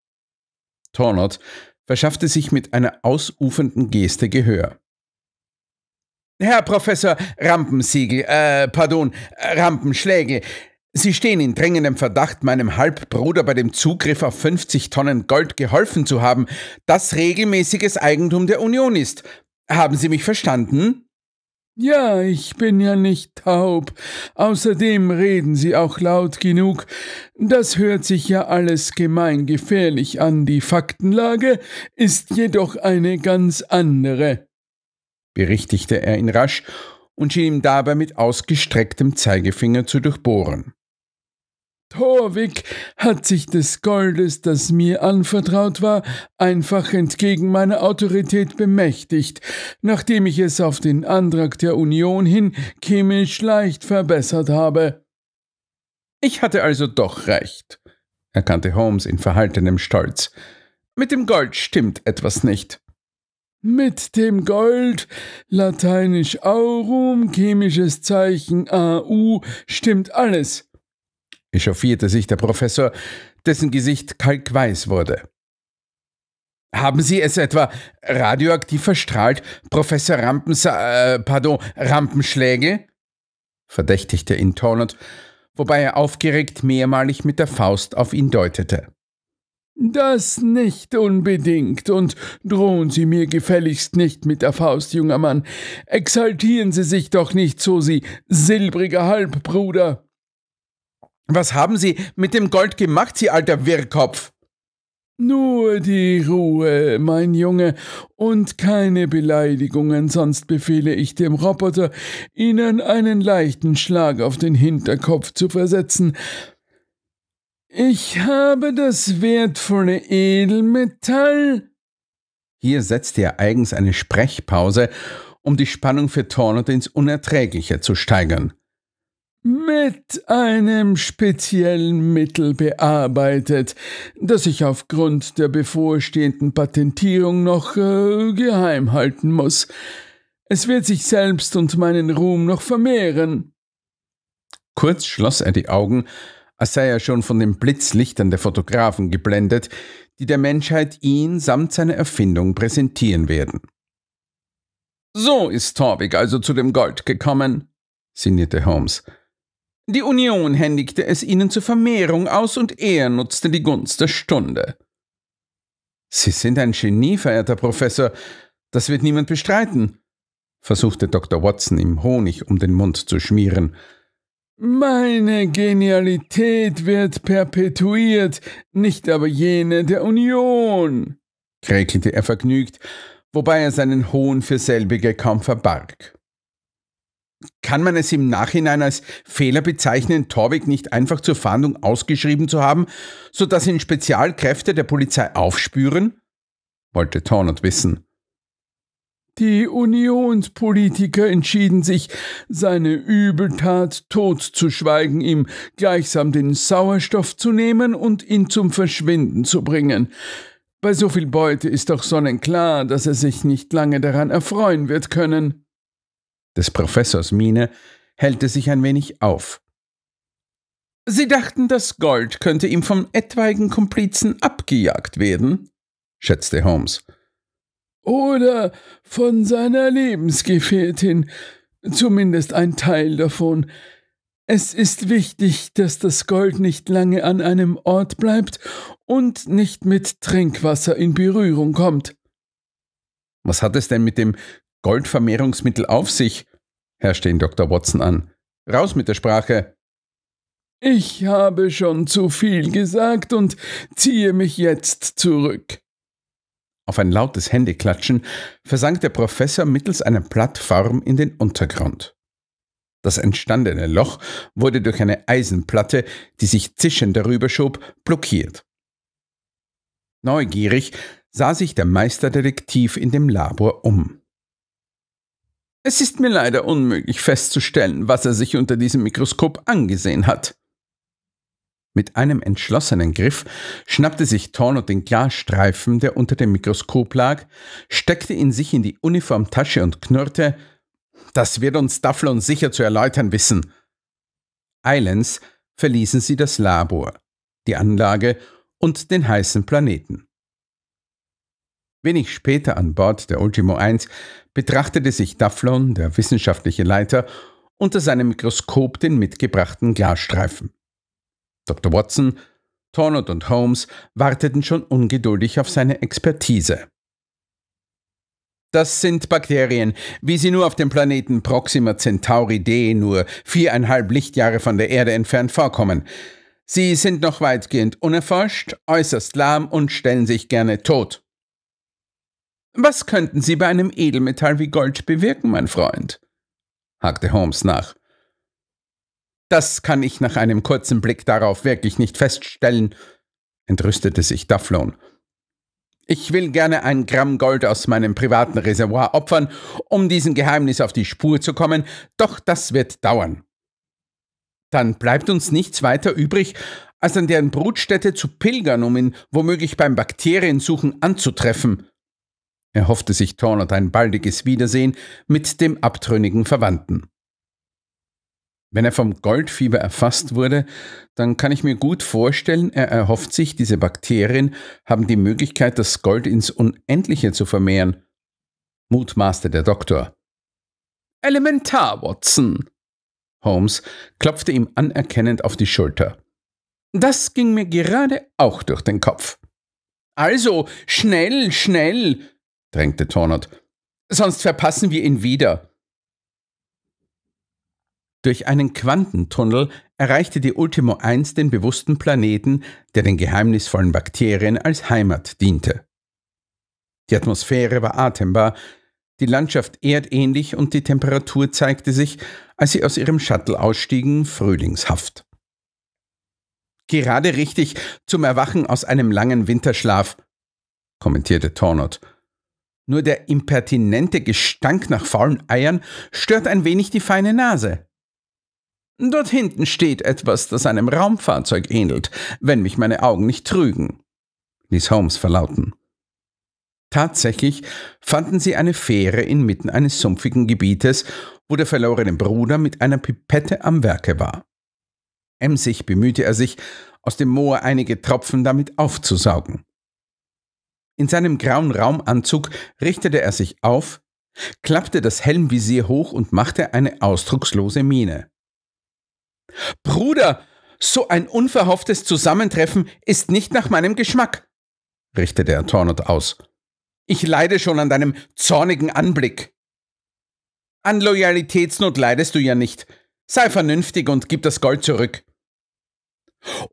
Tornot verschaffte sich mit einer ausufernden Geste Gehör. Herr Professor Rampensiegel, äh, pardon, Rampenschlägel, Sie stehen in drängendem Verdacht, meinem Halbbruder bei dem Zugriff auf 50 Tonnen Gold geholfen zu haben, das regelmäßiges Eigentum der Union ist. Haben Sie mich verstanden? Ja, ich bin ja nicht taub. Außerdem reden Sie auch laut genug. Das hört sich ja alles gemeingefährlich an. Die Faktenlage ist jedoch eine ganz andere, berichtigte er ihn rasch und schien ihm dabei mit ausgestrecktem Zeigefinger zu durchbohren. Torwig hat sich des Goldes, das mir anvertraut war, einfach entgegen meiner Autorität bemächtigt, nachdem ich es auf den Antrag der Union hin chemisch leicht verbessert habe. Ich hatte also doch recht, erkannte Holmes in verhaltenem Stolz. Mit dem Gold stimmt etwas nicht. Mit dem Gold, lateinisch aurum, chemisches Zeichen AU, stimmt alles echauffierte sich der Professor, dessen Gesicht kalkweiß wurde. Haben Sie es etwa radioaktiv verstrahlt, Professor Rampensa äh, pardon, Rampenschläge? verdächtigte ihn Torland, wobei er aufgeregt mehrmalig mit der Faust auf ihn deutete. Das nicht unbedingt, und drohen Sie mir gefälligst nicht mit der Faust, junger Mann. Exaltieren Sie sich doch nicht so, Sie silbriger Halbbruder. Was haben Sie mit dem Gold gemacht, Sie alter Wirrkopf? Nur die Ruhe, mein Junge, und keine Beleidigungen, sonst befehle ich dem Roboter, Ihnen einen leichten Schlag auf den Hinterkopf zu versetzen. Ich habe das wertvolle Edelmetall. Hier setzte er eigens eine Sprechpause, um die Spannung für Tornot ins Unerträgliche zu steigern mit einem speziellen Mittel bearbeitet, das ich aufgrund der bevorstehenden Patentierung noch äh, geheim halten muss. Es wird sich selbst und meinen Ruhm noch vermehren. Kurz schloss er die Augen, als sei er schon von den Blitzlichtern der Fotografen geblendet, die der Menschheit ihn samt seiner Erfindung präsentieren werden. So ist Torvik also zu dem Gold gekommen, sinnierte Holmes. Die Union händigte es ihnen zur Vermehrung aus und er nutzte die Gunst der Stunde. Sie sind ein Genie, verehrter Professor, das wird niemand bestreiten, versuchte Dr. Watson ihm Honig um den Mund zu schmieren. Meine Genialität wird perpetuiert, nicht aber jene der Union, kräkelte er vergnügt, wobei er seinen Hohn für selbige kaum verbarg. Kann man es im Nachhinein als Fehler bezeichnen, Torweg nicht einfach zur Fahndung ausgeschrieben zu haben, sodass ihn Spezialkräfte der Polizei aufspüren? wollte Tornot wissen. Die Unionspolitiker entschieden sich, seine Übeltat totzuschweigen, ihm gleichsam den Sauerstoff zu nehmen und ihn zum Verschwinden zu bringen. Bei so viel Beute ist doch sonnenklar, dass er sich nicht lange daran erfreuen wird können. Des Professors Miene hellte sich ein wenig auf. Sie dachten, das Gold könnte ihm von etwaigen Komplizen abgejagt werden, schätzte Holmes. Oder von seiner Lebensgefährtin, zumindest ein Teil davon. Es ist wichtig, dass das Gold nicht lange an einem Ort bleibt und nicht mit Trinkwasser in Berührung kommt. Was hat es denn mit dem Goldvermehrungsmittel auf sich? herrschte ihn Dr. Watson an. Raus mit der Sprache! Ich habe schon zu viel gesagt und ziehe mich jetzt zurück. Auf ein lautes Händeklatschen versank der Professor mittels einer Plattform in den Untergrund. Das entstandene Loch wurde durch eine Eisenplatte, die sich zischend darüber schob, blockiert. Neugierig sah sich der Meisterdetektiv in dem Labor um. Es ist mir leider unmöglich festzustellen, was er sich unter diesem Mikroskop angesehen hat. Mit einem entschlossenen Griff schnappte sich Torno den Glasstreifen, der unter dem Mikroskop lag, steckte ihn sich in die Uniformtasche und knurrte, das wird uns Dufflon sicher zu erläutern wissen. Eilends verließen sie das Labor, die Anlage und den heißen Planeten. Wenig später an Bord der Ultimo 1 betrachtete sich Daflon, der wissenschaftliche Leiter, unter seinem Mikroskop den mitgebrachten Glasstreifen. Dr. Watson, Tornot und Holmes warteten schon ungeduldig auf seine Expertise. Das sind Bakterien, wie sie nur auf dem Planeten Proxima Centauri D nur viereinhalb Lichtjahre von der Erde entfernt vorkommen. Sie sind noch weitgehend unerforscht, äußerst lahm und stellen sich gerne tot. Was könnten Sie bei einem Edelmetall wie Gold bewirken, mein Freund? hakte Holmes nach. Das kann ich nach einem kurzen Blick darauf wirklich nicht feststellen, entrüstete sich Dufflon. Ich will gerne ein Gramm Gold aus meinem privaten Reservoir opfern, um diesem Geheimnis auf die Spur zu kommen, doch das wird dauern. Dann bleibt uns nichts weiter übrig, als an deren Brutstätte zu pilgern, um ihn womöglich beim Bakteriensuchen anzutreffen, erhoffte sich Tornot ein baldiges Wiedersehen mit dem abtrünnigen Verwandten. Wenn er vom Goldfieber erfasst wurde, dann kann ich mir gut vorstellen, er erhofft sich, diese Bakterien haben die Möglichkeit, das Gold ins Unendliche zu vermehren, mutmaßte der Doktor. Elementar, Watson! Holmes klopfte ihm anerkennend auf die Schulter. Das ging mir gerade auch durch den Kopf. Also, schnell, schnell, drängte Tornot. Sonst verpassen wir ihn wieder. Durch einen Quantentunnel erreichte die Ultimo 1 den bewussten Planeten, der den geheimnisvollen Bakterien als Heimat diente. Die Atmosphäre war atembar, die Landschaft erdähnlich und die Temperatur zeigte sich, als sie aus ihrem Shuttle ausstiegen, frühlingshaft. Gerade richtig zum Erwachen aus einem langen Winterschlaf, kommentierte Tornot. Nur der impertinente Gestank nach faulen Eiern stört ein wenig die feine Nase. Dort hinten steht etwas, das einem Raumfahrzeug ähnelt, wenn mich meine Augen nicht trügen, ließ Holmes verlauten. Tatsächlich fanden sie eine Fähre inmitten eines sumpfigen Gebietes, wo der verlorene Bruder mit einer Pipette am Werke war. Emsig bemühte er sich, aus dem Moor einige Tropfen damit aufzusaugen. In seinem grauen Raumanzug richtete er sich auf, klappte das Helmvisier hoch und machte eine ausdruckslose Miene. Bruder, so ein unverhofftes Zusammentreffen ist nicht nach meinem Geschmack, richtete er Tornot aus. Ich leide schon an deinem zornigen Anblick. An Loyalitätsnot leidest du ja nicht. Sei vernünftig und gib das Gold zurück.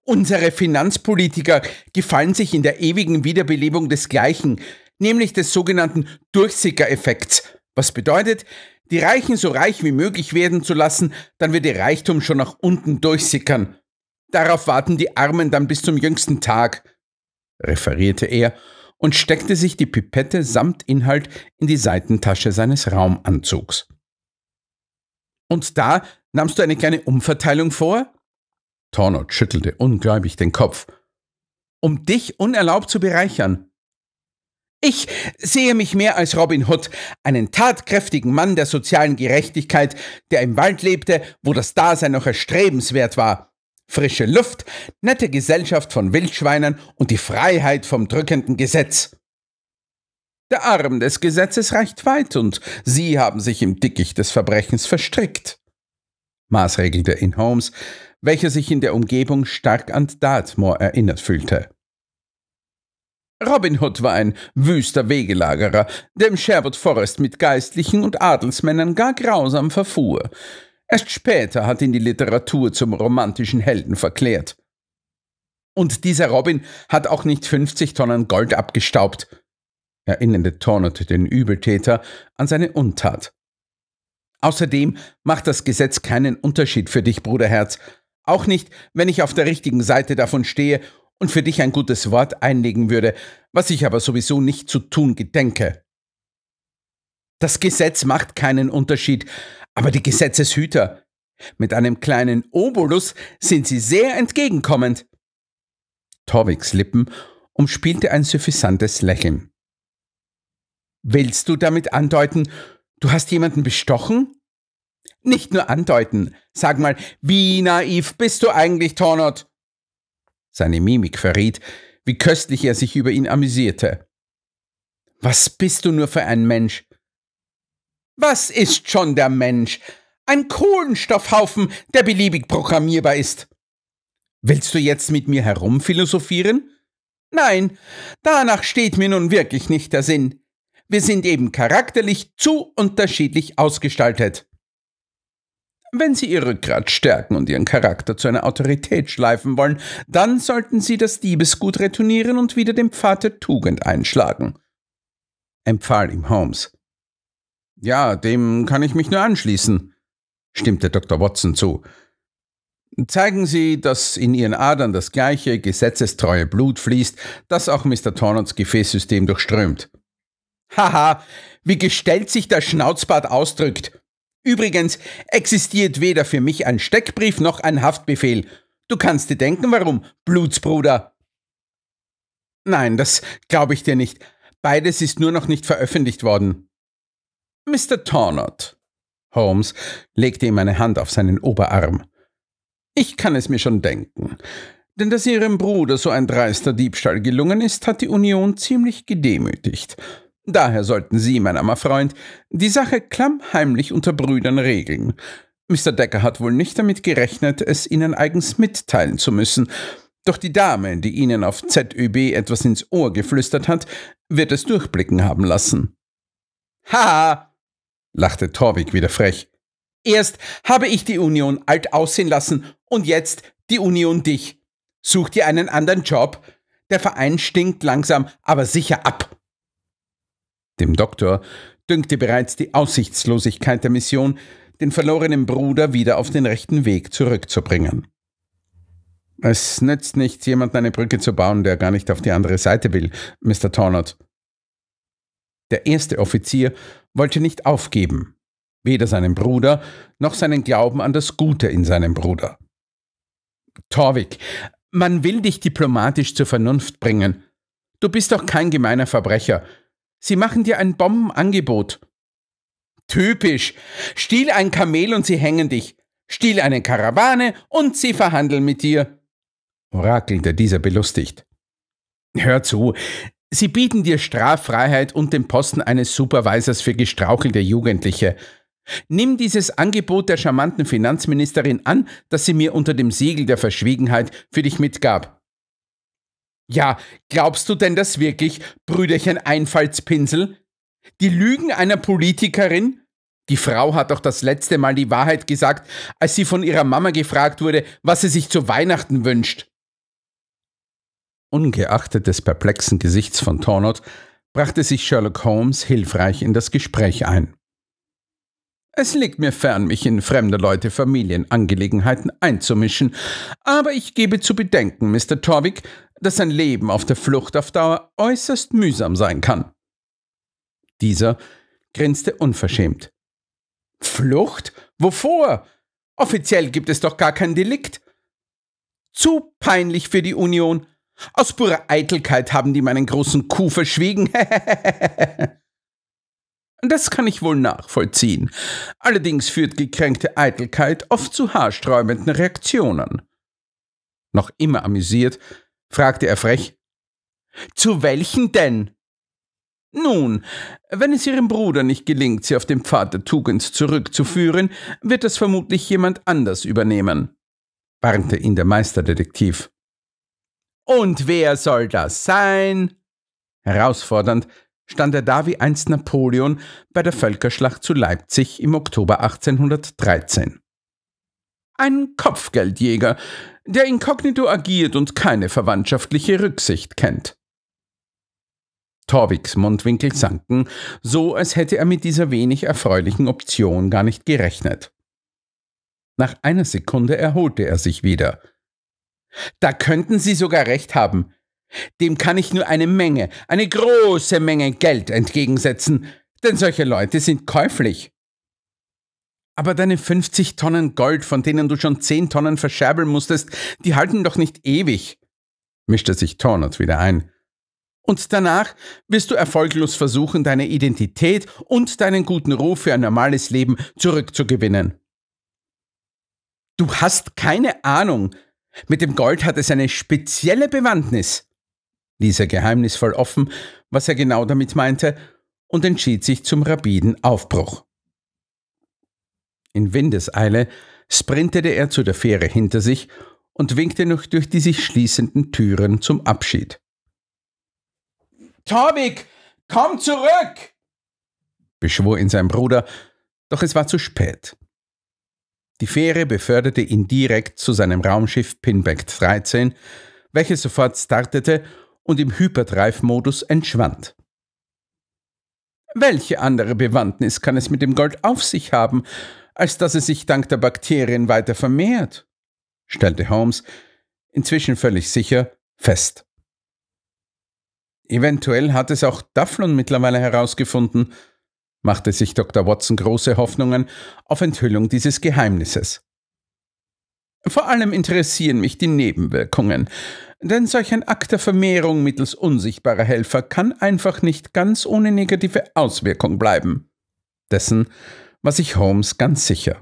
Unsere Finanzpolitiker gefallen sich in der ewigen Wiederbelebung des Gleichen, nämlich des sogenannten Durchsickereffekts. was bedeutet, die Reichen so reich wie möglich werden zu lassen, dann wird ihr Reichtum schon nach unten durchsickern. Darauf warten die Armen dann bis zum jüngsten Tag, referierte er und steckte sich die Pipette samt Inhalt in die Seitentasche seines Raumanzugs. Und da nahmst du eine kleine Umverteilung vor? Tornot schüttelte ungläubig den Kopf. Um dich unerlaubt zu bereichern. Ich sehe mich mehr als Robin Hood, einen tatkräftigen Mann der sozialen Gerechtigkeit, der im Wald lebte, wo das Dasein noch erstrebenswert war. Frische Luft, nette Gesellschaft von Wildschweinern und die Freiheit vom drückenden Gesetz. Der Arm des Gesetzes reicht weit und Sie haben sich im Dickicht des Verbrechens verstrickt, maßregelte ihn Holmes, welcher sich in der Umgebung stark an Dartmoor erinnert fühlte. Robin Hood war ein wüster Wegelagerer, der im Sherwood Forest mit Geistlichen und Adelsmännern gar grausam verfuhr. Erst später hat ihn die Literatur zum romantischen Helden verklärt. Und dieser Robin hat auch nicht 50 Tonnen Gold abgestaubt, erinnerte Tornot den Übeltäter an seine Untat. Außerdem macht das Gesetz keinen Unterschied für dich, Bruderherz, auch nicht, wenn ich auf der richtigen Seite davon stehe und für dich ein gutes Wort einlegen würde, was ich aber sowieso nicht zu tun gedenke. Das Gesetz macht keinen Unterschied, aber die Gesetzeshüter. Mit einem kleinen Obolus sind sie sehr entgegenkommend. Torviks Lippen umspielte ein suffisantes Lächeln. Willst du damit andeuten, du hast jemanden bestochen? Nicht nur andeuten. Sag mal, wie naiv bist du eigentlich, Tornot? Seine Mimik verriet, wie köstlich er sich über ihn amüsierte. Was bist du nur für ein Mensch? Was ist schon der Mensch? Ein Kohlenstoffhaufen, der beliebig programmierbar ist. Willst du jetzt mit mir herumphilosophieren? Nein, danach steht mir nun wirklich nicht der Sinn. Wir sind eben charakterlich zu unterschiedlich ausgestaltet. Wenn Sie Ihr Rückgrat stärken und Ihren Charakter zu einer Autorität schleifen wollen, dann sollten Sie das Diebesgut retournieren und wieder den Pfad der Tugend einschlagen, empfahl ihm Holmes. Ja, dem kann ich mich nur anschließen, stimmte Dr. Watson zu. Zeigen Sie, dass in Ihren Adern das gleiche gesetzestreue Blut fließt, das auch Mr. Tornons Gefäßsystem durchströmt. Haha, wie gestellt sich der Schnauzbart ausdrückt, Übrigens existiert weder für mich ein Steckbrief noch ein Haftbefehl. Du kannst dir denken, warum, Blutsbruder. Nein, das glaube ich dir nicht. Beides ist nur noch nicht veröffentlicht worden. Mr. Tornot, Holmes legte ihm eine Hand auf seinen Oberarm. Ich kann es mir schon denken. Denn dass ihrem Bruder so ein dreister Diebstahl gelungen ist, hat die Union ziemlich gedemütigt. Daher sollten Sie, mein armer Freund, die Sache klammheimlich unter Brüdern regeln. Mr. Decker hat wohl nicht damit gerechnet, es Ihnen eigens mitteilen zu müssen, doch die Dame, die Ihnen auf ZÖB etwas ins Ohr geflüstert hat, wird es durchblicken haben lassen. Ha! lachte Torwig wieder frech. Erst habe ich die Union alt aussehen lassen und jetzt die Union dich. Such dir einen anderen Job. Der Verein stinkt langsam, aber sicher ab. Dem Doktor dünkte bereits die Aussichtslosigkeit der Mission, den verlorenen Bruder wieder auf den rechten Weg zurückzubringen. Es nützt nichts, jemand eine Brücke zu bauen, der gar nicht auf die andere Seite will, Mr. Tornott. Der erste Offizier wollte nicht aufgeben, weder seinen Bruder noch seinen Glauben an das Gute in seinem Bruder. Torwig, man will dich diplomatisch zur Vernunft bringen. Du bist doch kein gemeiner Verbrecher. Sie machen dir ein Bombenangebot. Typisch. Stiehl ein Kamel und sie hängen dich. Stiehl eine Karawane und sie verhandeln mit dir. Orakelte dieser belustigt. Hör zu, sie bieten dir Straffreiheit und den Posten eines Supervisors für gestrauchelte Jugendliche. Nimm dieses Angebot der charmanten Finanzministerin an, das sie mir unter dem Siegel der Verschwiegenheit für dich mitgab. Ja, glaubst du denn das wirklich, Brüderchen Einfallspinsel? Die Lügen einer Politikerin? Die Frau hat doch das letzte Mal die Wahrheit gesagt, als sie von ihrer Mama gefragt wurde, was sie sich zu Weihnachten wünscht. Ungeachtet des perplexen Gesichts von Tornot brachte sich Sherlock Holmes hilfreich in das Gespräch ein. Es liegt mir fern, mich in fremde Leute Familienangelegenheiten einzumischen, aber ich gebe zu bedenken, Mr. Torwick, dass ein Leben auf der Flucht auf Dauer äußerst mühsam sein kann. Dieser grinste unverschämt. Flucht? Wovor? Offiziell gibt es doch gar kein Delikt. Zu peinlich für die Union. Aus purer Eitelkeit haben die meinen großen Kuh verschwiegen. das kann ich wohl nachvollziehen. Allerdings führt gekränkte Eitelkeit oft zu haarsträubenden Reaktionen. Noch immer amüsiert, fragte er frech. Zu welchen denn? Nun, wenn es Ihrem Bruder nicht gelingt, Sie auf den Pfad der Tugend zurückzuführen, wird das vermutlich jemand anders übernehmen, warnte ihn der Meisterdetektiv. Und wer soll das sein? Herausfordernd stand er da wie einst Napoleon bei der Völkerschlacht zu Leipzig im Oktober 1813. Ein Kopfgeldjäger, der inkognito agiert und keine verwandtschaftliche Rücksicht kennt. Torviks Mundwinkel sanken, so als hätte er mit dieser wenig erfreulichen Option gar nicht gerechnet. Nach einer Sekunde erholte er sich wieder. Da könnten Sie sogar recht haben. Dem kann ich nur eine Menge, eine große Menge Geld entgegensetzen, denn solche Leute sind käuflich. Aber deine 50 Tonnen Gold, von denen du schon 10 Tonnen verscherbeln musstest, die halten doch nicht ewig, mischte sich Tornot wieder ein. Und danach wirst du erfolglos versuchen, deine Identität und deinen guten Ruf für ein normales Leben zurückzugewinnen. Du hast keine Ahnung. Mit dem Gold hat es eine spezielle Bewandtnis, ließ er geheimnisvoll offen, was er genau damit meinte, und entschied sich zum rapiden Aufbruch. In Windeseile sprintete er zu der Fähre hinter sich und winkte noch durch die sich schließenden Türen zum Abschied. Tobik, komm zurück! beschwor ihn sein Bruder, doch es war zu spät. Die Fähre beförderte ihn direkt zu seinem Raumschiff Pinback 13, welches sofort startete und im Hyperdrive-Modus entschwand. Welche andere Bewandtnis kann es mit dem Gold auf sich haben? als dass es sich dank der Bakterien weiter vermehrt, stellte Holmes, inzwischen völlig sicher, fest. Eventuell hat es auch Dufflon mittlerweile herausgefunden, machte sich Dr. Watson große Hoffnungen auf Enthüllung dieses Geheimnisses. Vor allem interessieren mich die Nebenwirkungen, denn solch ein Akt der Vermehrung mittels unsichtbarer Helfer kann einfach nicht ganz ohne negative Auswirkung bleiben. Dessen war sich Holmes ganz sicher.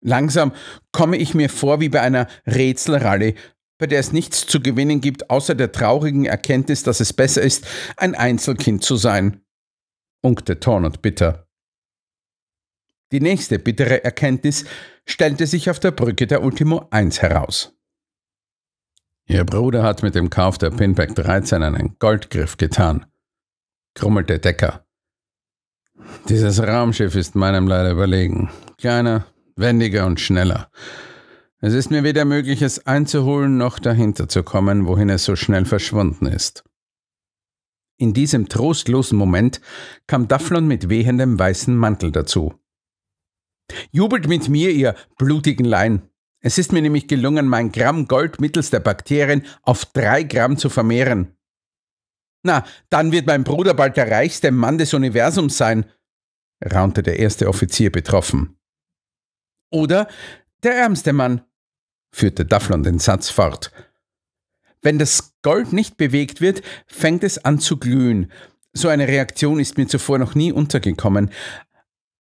Langsam komme ich mir vor wie bei einer Rätselrallye, bei der es nichts zu gewinnen gibt, außer der traurigen Erkenntnis, dass es besser ist, ein Einzelkind zu sein, unkte Torn und bitter. Die nächste bittere Erkenntnis stellte sich auf der Brücke der Ultimo 1 heraus. Ihr Bruder hat mit dem Kauf der Pinback 13 einen Goldgriff getan, grummelte Decker. Dieses Raumschiff ist meinem leider überlegen. Kleiner, wendiger und schneller. Es ist mir weder möglich, es einzuholen, noch dahinter zu kommen, wohin es so schnell verschwunden ist. In diesem trostlosen Moment kam Dafflon mit wehendem weißen Mantel dazu. Jubelt mit mir, ihr blutigen Laien! Es ist mir nämlich gelungen, mein Gramm Gold mittels der Bakterien auf drei Gramm zu vermehren. Na, dann wird mein Bruder bald der reichste Mann des Universums sein, raunte der erste Offizier betroffen. Oder der ärmste Mann, führte Dufflon den Satz fort. Wenn das Gold nicht bewegt wird, fängt es an zu glühen. So eine Reaktion ist mir zuvor noch nie untergekommen.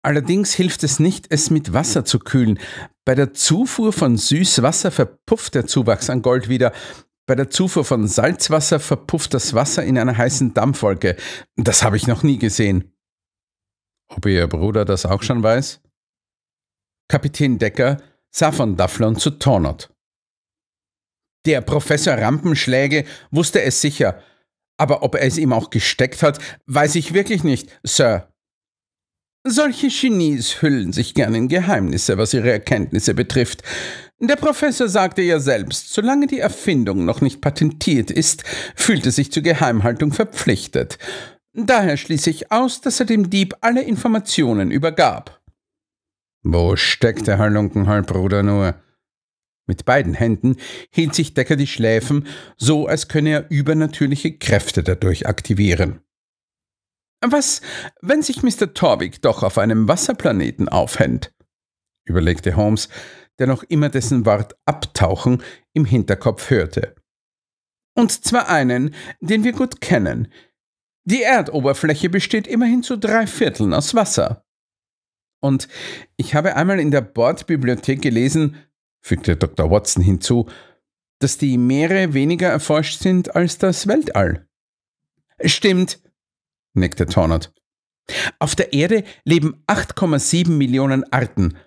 Allerdings hilft es nicht, es mit Wasser zu kühlen. Bei der Zufuhr von Süßwasser verpufft der Zuwachs an Gold wieder, bei der Zufuhr von Salzwasser verpufft das Wasser in einer heißen Dampfwolke. Das habe ich noch nie gesehen. Ob Ihr Bruder das auch schon weiß? Kapitän Decker sah von Dufflon zu Tornot. Der Professor Rampenschläge wusste es sicher, aber ob er es ihm auch gesteckt hat, weiß ich wirklich nicht, Sir. Solche Genies hüllen sich gern in Geheimnisse, was ihre Erkenntnisse betrifft. Der Professor sagte ja selbst, solange die Erfindung noch nicht patentiert ist, fühlt er sich zur Geheimhaltung verpflichtet. Daher schließe ich aus, dass er dem Dieb alle Informationen übergab. Wo steckt der halunken nur? Mit beiden Händen hielt sich Decker die Schläfen, so als könne er übernatürliche Kräfte dadurch aktivieren. Was, wenn sich Mr. Torvik doch auf einem Wasserplaneten aufhängt? überlegte Holmes, der noch immer dessen Wort abtauchen im Hinterkopf hörte. Und zwar einen, den wir gut kennen. Die Erdoberfläche besteht immerhin zu drei Vierteln aus Wasser. Und ich habe einmal in der Bordbibliothek gelesen, fügte Dr. Watson hinzu, dass die Meere weniger erforscht sind als das Weltall. Stimmt, nickte Tornot. Auf der Erde leben 8,7 Millionen Arten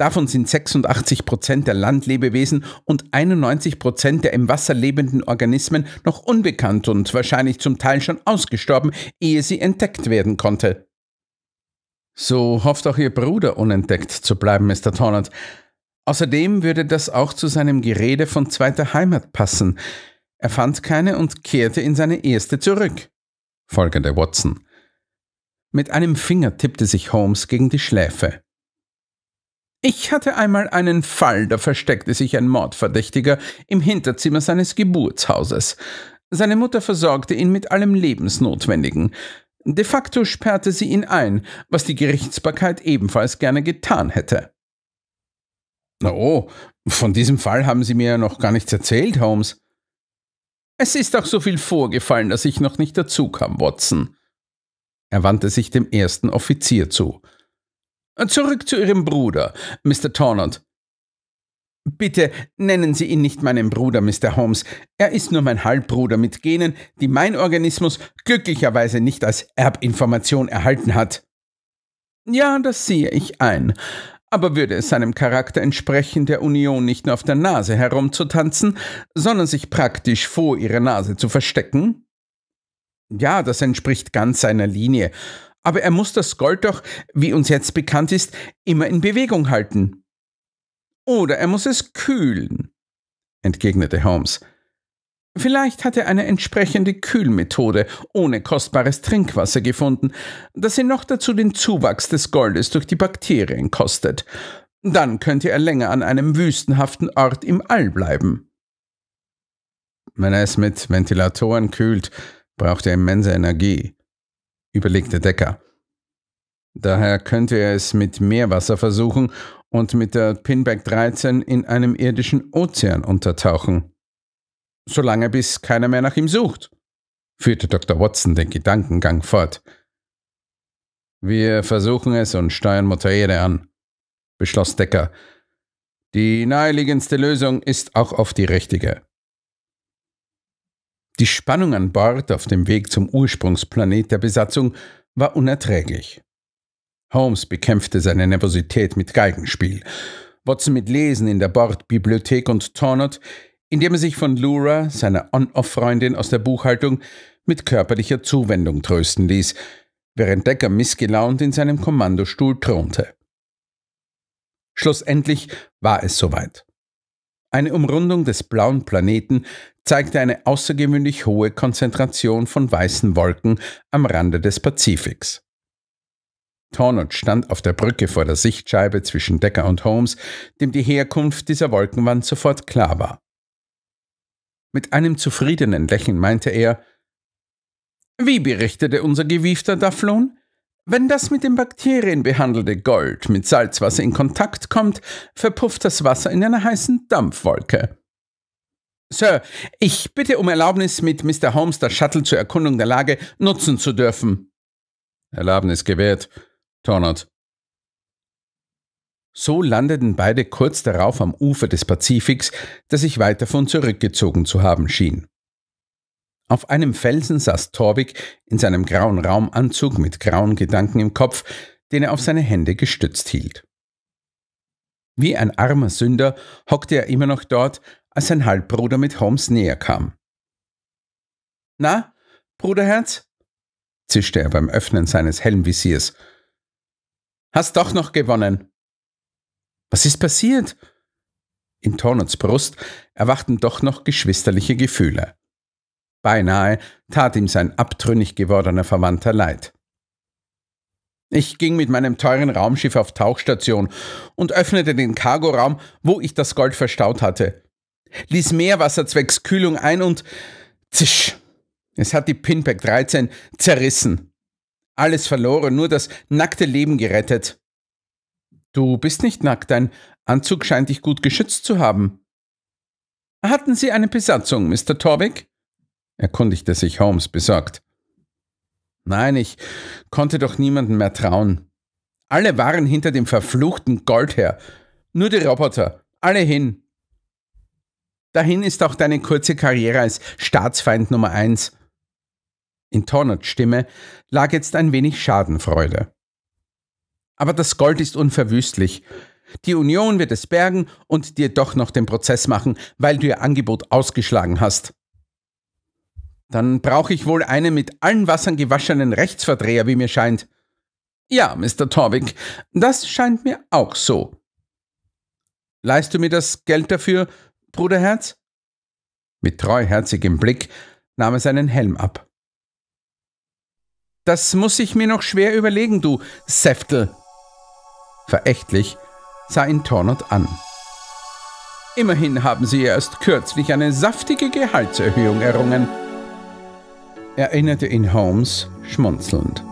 Davon sind 86 Prozent der Landlebewesen und 91 Prozent der im Wasser lebenden Organismen noch unbekannt und wahrscheinlich zum Teil schon ausgestorben, ehe sie entdeckt werden konnte. So hofft auch Ihr Bruder unentdeckt zu bleiben, Mr. Torrance. Außerdem würde das auch zu seinem Gerede von zweiter Heimat passen. Er fand keine und kehrte in seine erste zurück. Folgende Watson. Mit einem Finger tippte sich Holmes gegen die Schläfe. Ich hatte einmal einen Fall, da versteckte sich ein Mordverdächtiger im Hinterzimmer seines Geburtshauses. Seine Mutter versorgte ihn mit allem Lebensnotwendigen. De facto sperrte sie ihn ein, was die Gerichtsbarkeit ebenfalls gerne getan hätte. Oh, von diesem Fall haben Sie mir ja noch gar nichts erzählt, Holmes. Es ist auch so viel vorgefallen, dass ich noch nicht dazu kam, Watson. Er wandte sich dem ersten Offizier zu. Zurück zu Ihrem Bruder, Mr. Tornant. Bitte nennen Sie ihn nicht meinen Bruder, Mr. Holmes. Er ist nur mein Halbbruder mit Genen, die mein Organismus glücklicherweise nicht als Erbinformation erhalten hat. Ja, das sehe ich ein. Aber würde es seinem Charakter entsprechen, der Union nicht nur auf der Nase herumzutanzen, sondern sich praktisch vor ihrer Nase zu verstecken? Ja, das entspricht ganz seiner Linie aber er muss das Gold doch, wie uns jetzt bekannt ist, immer in Bewegung halten. Oder er muss es kühlen, entgegnete Holmes. Vielleicht hat er eine entsprechende Kühlmethode ohne kostbares Trinkwasser gefunden, das ihn noch dazu den Zuwachs des Goldes durch die Bakterien kostet. Dann könnte er länger an einem wüstenhaften Ort im All bleiben. Wenn er es mit Ventilatoren kühlt, braucht er immense Energie überlegte Decker. Daher könnte er es mit Meerwasser versuchen und mit der Pinback 13 in einem irdischen Ozean untertauchen. Solange bis keiner mehr nach ihm sucht, führte Dr. Watson den Gedankengang fort. Wir versuchen es und steuern Motorräder an, beschloss Decker. Die naheliegendste Lösung ist auch oft die richtige. Die Spannung an Bord auf dem Weg zum Ursprungsplanet der Besatzung war unerträglich. Holmes bekämpfte seine Nervosität mit Geigenspiel, Watson mit Lesen in der Bordbibliothek und Tornot, indem er sich von Lura, seiner On-Off-Freundin aus der Buchhaltung, mit körperlicher Zuwendung trösten ließ, während Decker missgelaunt in seinem Kommandostuhl thronte. Schlussendlich war es soweit. Eine Umrundung des blauen Planeten zeigte eine außergewöhnlich hohe Konzentration von weißen Wolken am Rande des Pazifiks. Tornot stand auf der Brücke vor der Sichtscheibe zwischen Decker und Holmes, dem die Herkunft dieser Wolkenwand sofort klar war. Mit einem zufriedenen Lächeln meinte er, wie berichtete unser gewiefter Daflon? Wenn das mit den Bakterien behandelte Gold mit Salzwasser in Kontakt kommt, verpufft das Wasser in einer heißen Dampfwolke. Sir, ich bitte um Erlaubnis, mit Mr. Holmes das Shuttle zur Erkundung der Lage nutzen zu dürfen. Erlaubnis gewährt, Tornot. So landeten beide kurz darauf am Ufer des Pazifiks, das sich weit davon zurückgezogen zu haben schien. Auf einem Felsen saß Torvik in seinem grauen Raumanzug mit grauen Gedanken im Kopf, den er auf seine Hände gestützt hielt. Wie ein armer Sünder hockte er immer noch dort, als sein Halbbruder mit Holmes näher kam. Na, Bruderherz? zischte er beim Öffnen seines Helmvisiers. Hast doch noch gewonnen. Was ist passiert? In Tornots Brust erwachten doch noch geschwisterliche Gefühle. Beinahe tat ihm sein abtrünnig gewordener Verwandter leid. Ich ging mit meinem teuren Raumschiff auf Tauchstation und öffnete den Kargoraum, wo ich das Gold verstaut hatte. Ließ Meerwasser zwecks Kühlung ein und zisch, es hat die Pinpack 13 zerrissen. Alles verloren, nur das nackte Leben gerettet. Du bist nicht nackt, dein Anzug scheint dich gut geschützt zu haben. Hatten Sie eine Besatzung, Mr. Torbeck? erkundigte sich Holmes besorgt. Nein, ich konnte doch niemandem mehr trauen. Alle waren hinter dem verfluchten Gold her. Nur die Roboter. Alle hin. Dahin ist auch deine kurze Karriere als Staatsfeind Nummer eins. In Tornots Stimme lag jetzt ein wenig Schadenfreude. Aber das Gold ist unverwüstlich. Die Union wird es bergen und dir doch noch den Prozess machen, weil du ihr Angebot ausgeschlagen hast. Dann brauche ich wohl einen mit allen Wassern gewaschenen Rechtsverdreher, wie mir scheint. Ja, Mr. Torwick, das scheint mir auch so. Leist du mir das Geld dafür, Bruderherz? Mit treuherzigem Blick nahm er seinen Helm ab. Das muss ich mir noch schwer überlegen, du Säftel. Verächtlich sah ihn Tornot an. Immerhin haben sie erst kürzlich eine saftige Gehaltserhöhung errungen erinnerte ihn Holmes schmunzelnd.